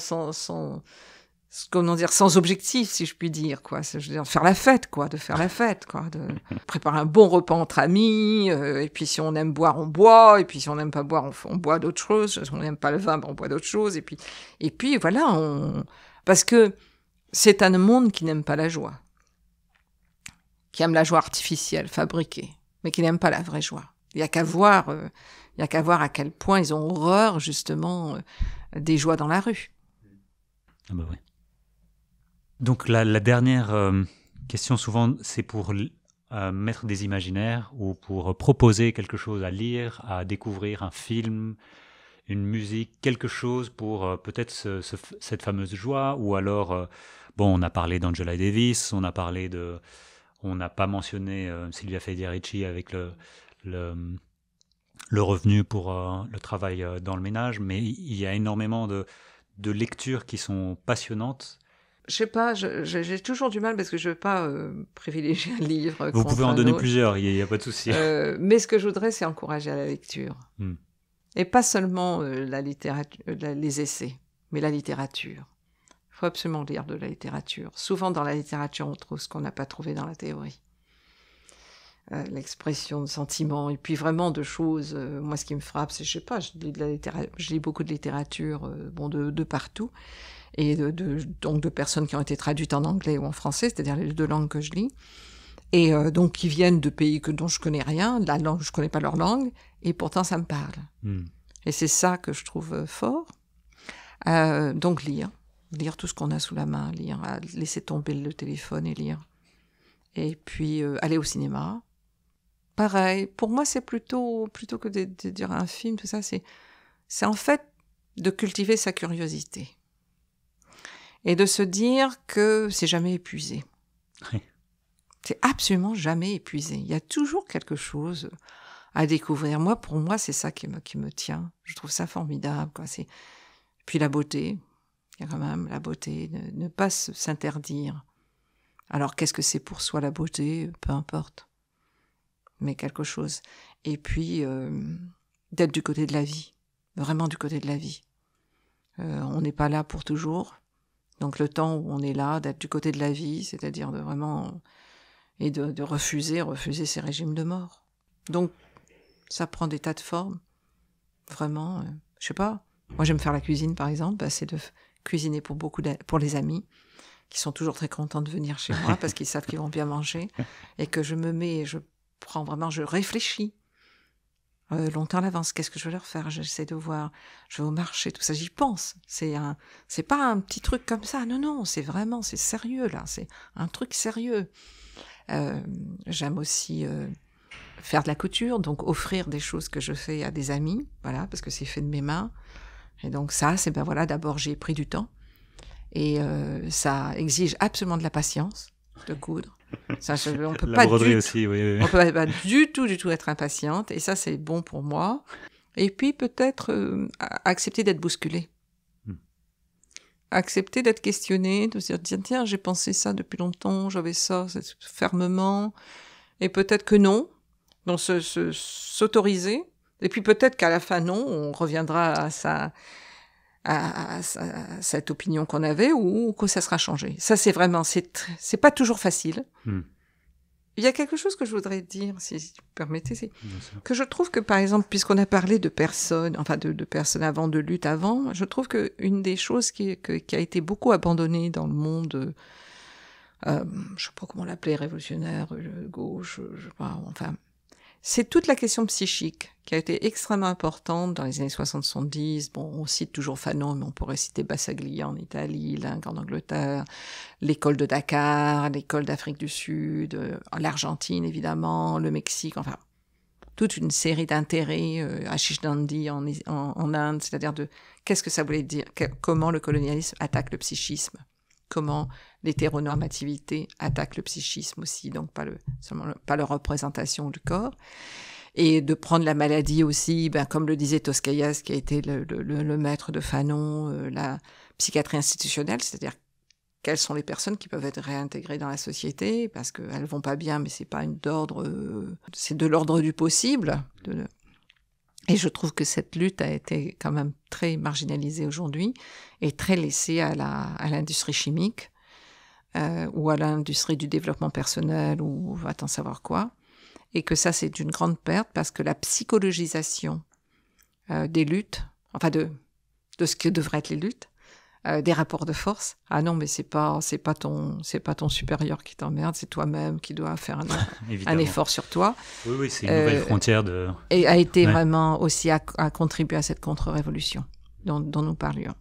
[SPEAKER 1] comment dire sans objectif si je puis dire quoi je veux dire faire la fête quoi de faire la fête quoi de préparer un bon repas entre amis euh, et puis si on aime boire on boit et puis si on n'aime pas boire on, boit d'autres choses si on n'aime pas le vin ben, on boit d'autres choses et puis et puis voilà on parce que c'est un monde qui n'aime pas la joie qui aime la joie artificielle fabriquée mais qui n'aime pas la vraie joie il y a qu'à voir euh, il y a qu'à voir à quel point ils ont horreur justement euh, des joies dans la rue
[SPEAKER 2] ah bah oui. Donc la, dernière euh, question souvent, c'est pour euh, mettre des imaginaires ou pour proposer quelque chose à lire, à découvrir, un film, une musique, quelque chose pour euh, peut-être cette fameuse joie. Ou alors, bon, on a parlé d'Angela Davis, on a parlé de... On n'a pas mentionné Sylvia Federici avec le, le, revenu pour le travail dans le ménage, mais il y a énormément de lectures qui sont passionnantes
[SPEAKER 1] je sais pas, j'ai toujours du mal parce que je veux pas euh, privilégier un livre. Vous pouvez en donner plusieurs,
[SPEAKER 2] il n'y a, pas de souci.
[SPEAKER 1] Euh, mais ce que je voudrais, c'est encourager à la lecture. Hmm. Et pas seulement euh, la littérature, les essais, mais la littérature. Il faut absolument lire de la littérature. Souvent, dans la littérature, on trouve ce qu'on n'a pas trouvé dans la théorie. L'expression de sentiments, et puis vraiment de choses. moi, ce qui me frappe, c'est, je sais pas, je lis, de la je lis beaucoup de littérature, bon, de, de partout et de, de, donc de personnes qui ont été traduites en anglais ou en français, c'est-à-dire les deux langues que je lis, et euh, donc qui viennent de pays que, dont je connais rien, la langue, je connais pas leur langue, et pourtant ça me parle. Hmm. Et c'est ça que je trouve euh, fort. Euh, donc lire, lire tout ce qu'on a sous la main, lire, laisser tomber le téléphone et lire. Et puis aller au cinéma. Pareil, pour moi c'est plutôt plutôt que de, de dire un film, tout ça, c'est c'est en fait de cultiver sa curiosité et de se dire que c'est jamais épuisé. C'est absolument jamais épuisé. Il y a toujours quelque chose à découvrir. Moi, pour moi, c'est ça qui me, qui me tient. Je trouve ça formidable. Quoi. C'est... Puis la beauté, il y a quand même la beauté, ne, pas s'interdire. Alors qu'est-ce que c'est pour soi la beauté Peu importe. Mais quelque chose. Et puis, euh, d'être du côté de la vie, vraiment du côté de la vie. Euh, on n'est pas là pour toujours. Donc le temps où on est là, d'être du côté de la vie, c'est-à-dire de vraiment et de, refuser, refuser ces régimes de mort. Donc ça prend des tas de formes. Vraiment, euh, je sais pas. Moi j'aime faire la cuisine par exemple, bah, c'est de cuisiner pour beaucoup pour les amis qui sont toujours très contents de venir chez moi parce qu'ils savent qu'ils vont bien manger et que je me mets, je prends vraiment, je réfléchis euh, longtemps à l'avance. Qu'est-ce que je vais leur faire J'essaie de voir. Je vais au marché, tout ça. J'y pense. C'est un, c'est pas un petit truc comme ça. Non, non, c'est vraiment, c'est sérieux là. C'est un truc sérieux. Euh, j'aime aussi euh, faire de la couture, donc offrir des choses que je fais à des amis, voilà, parce que c'est fait de mes mains. Et donc ça, c'est ben voilà, d'abord j'ai pris du temps et ça exige absolument de la patience de coudre on peut pas du tout, peut pas du tout, être impatiente. Et ça, c'est bon pour moi. Et puis peut-être euh, accepter d'être bousculé. Hmm. Accepter d'être questionné, de se dire tiens, j'ai pensé ça depuis longtemps, j'avais ça fermement, et peut-être que non, donc s'autoriser, et puis peut-être qu'à la fin non, on reviendra à ça à, cette opinion qu'on avait ou, que ça sera changé. Ça, c'est vraiment, c'est pas toujours facile. Hmm. Il y a quelque chose que je voudrais dire, si, si vous permettez, que je trouve que, par exemple, puisqu'on a parlé de personnes, enfin de, de, personnes avant, de lutte avant, je trouve que une des choses qui, a été beaucoup abandonnée dans le monde, euh, je sais pas comment l'appeler, révolutionnaire, euh, gauche, je sais pas, enfin, c'est toute la question psychique qui a été extrêmement importante dans les années 60-70. Bon, on cite toujours Fanon, mais on pourrait citer Bassaglia en Italie, Link en Angleterre, l'école de Dakar, l'école d'Afrique du Sud, euh, l'Argentine évidemment, le Mexique, enfin, toute une série d'intérêts, euh, Ashish Dandi en, Inde, c'est-à-dire de qu'est-ce que ça voulait dire, comment le colonialisme attaque le psychisme comment l'hétéronormativité attaque le psychisme aussi, donc pas, le, seulement pas représentation du corps. Et de prendre la maladie aussi, ben, comme le disait toskayas qui a été le, maître de Fanon, euh, la psychiatrie institutionnelle, c'est-à-dire quelles sont les personnes qui peuvent être réintégrées dans la société parce qu'elles vont pas bien, mais c'est pas une d'ordre, euh, c'est de l'ordre du possible, de, et je trouve que cette lutte a été quand même très marginalisée aujourd'hui et très laissée à, la, l'industrie chimique euh, ou à l'industrie du développement personnel ou va t savoir quoi. Et que ça, c'est une grande perte parce que la psychologisation euh, des luttes, enfin de, de ce que devraient être les luttes, euh, des rapports de force. Ah non, mais c'est pas c'est pas ton c'est pas ton supérieur qui t'emmerde, c'est toi-même qui dois faire un, effort sur toi. Oui, oui, c'est une nouvelle euh, frontière de. Et a été vraiment aussi à, contribuer à cette contre-révolution dont, nous parlions.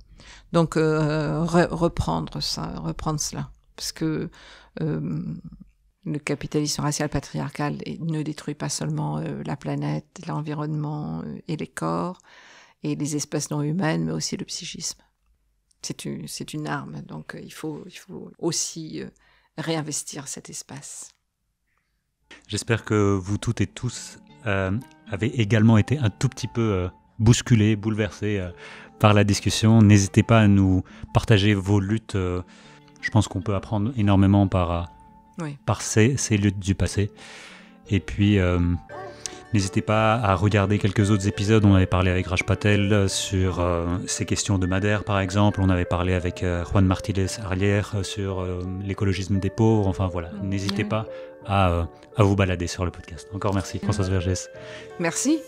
[SPEAKER 1] Donc euh, reprendre ça, reprendre cela, parce que le capitalisme racial patriarcal ne détruit pas seulement la planète, l'environnement et les corps et les espèces non humaines, mais aussi le psychisme. C'est une, c'est une arme, donc euh, il faut, il faut aussi euh, réinvestir cet espace.
[SPEAKER 2] J'espère que vous toutes et tous euh, avez également été un tout petit peu bousculés, bouleversés par la discussion. N'hésitez pas à nous partager vos luttes. je pense qu'on peut apprendre énormément par, par ces, ces, luttes du passé. Et puis, N'hésitez pas à regarder quelques autres épisodes. On avait parlé avec Raj Patel euh, sur euh, ces questions de Madère, par exemple. On avait parlé avec euh, Juan Martínez Arrière sur l'écologisme des pauvres. Enfin voilà, n'hésitez pas à, à, vous balader sur le podcast. Encore merci, Françoise Vergès.
[SPEAKER 1] Merci.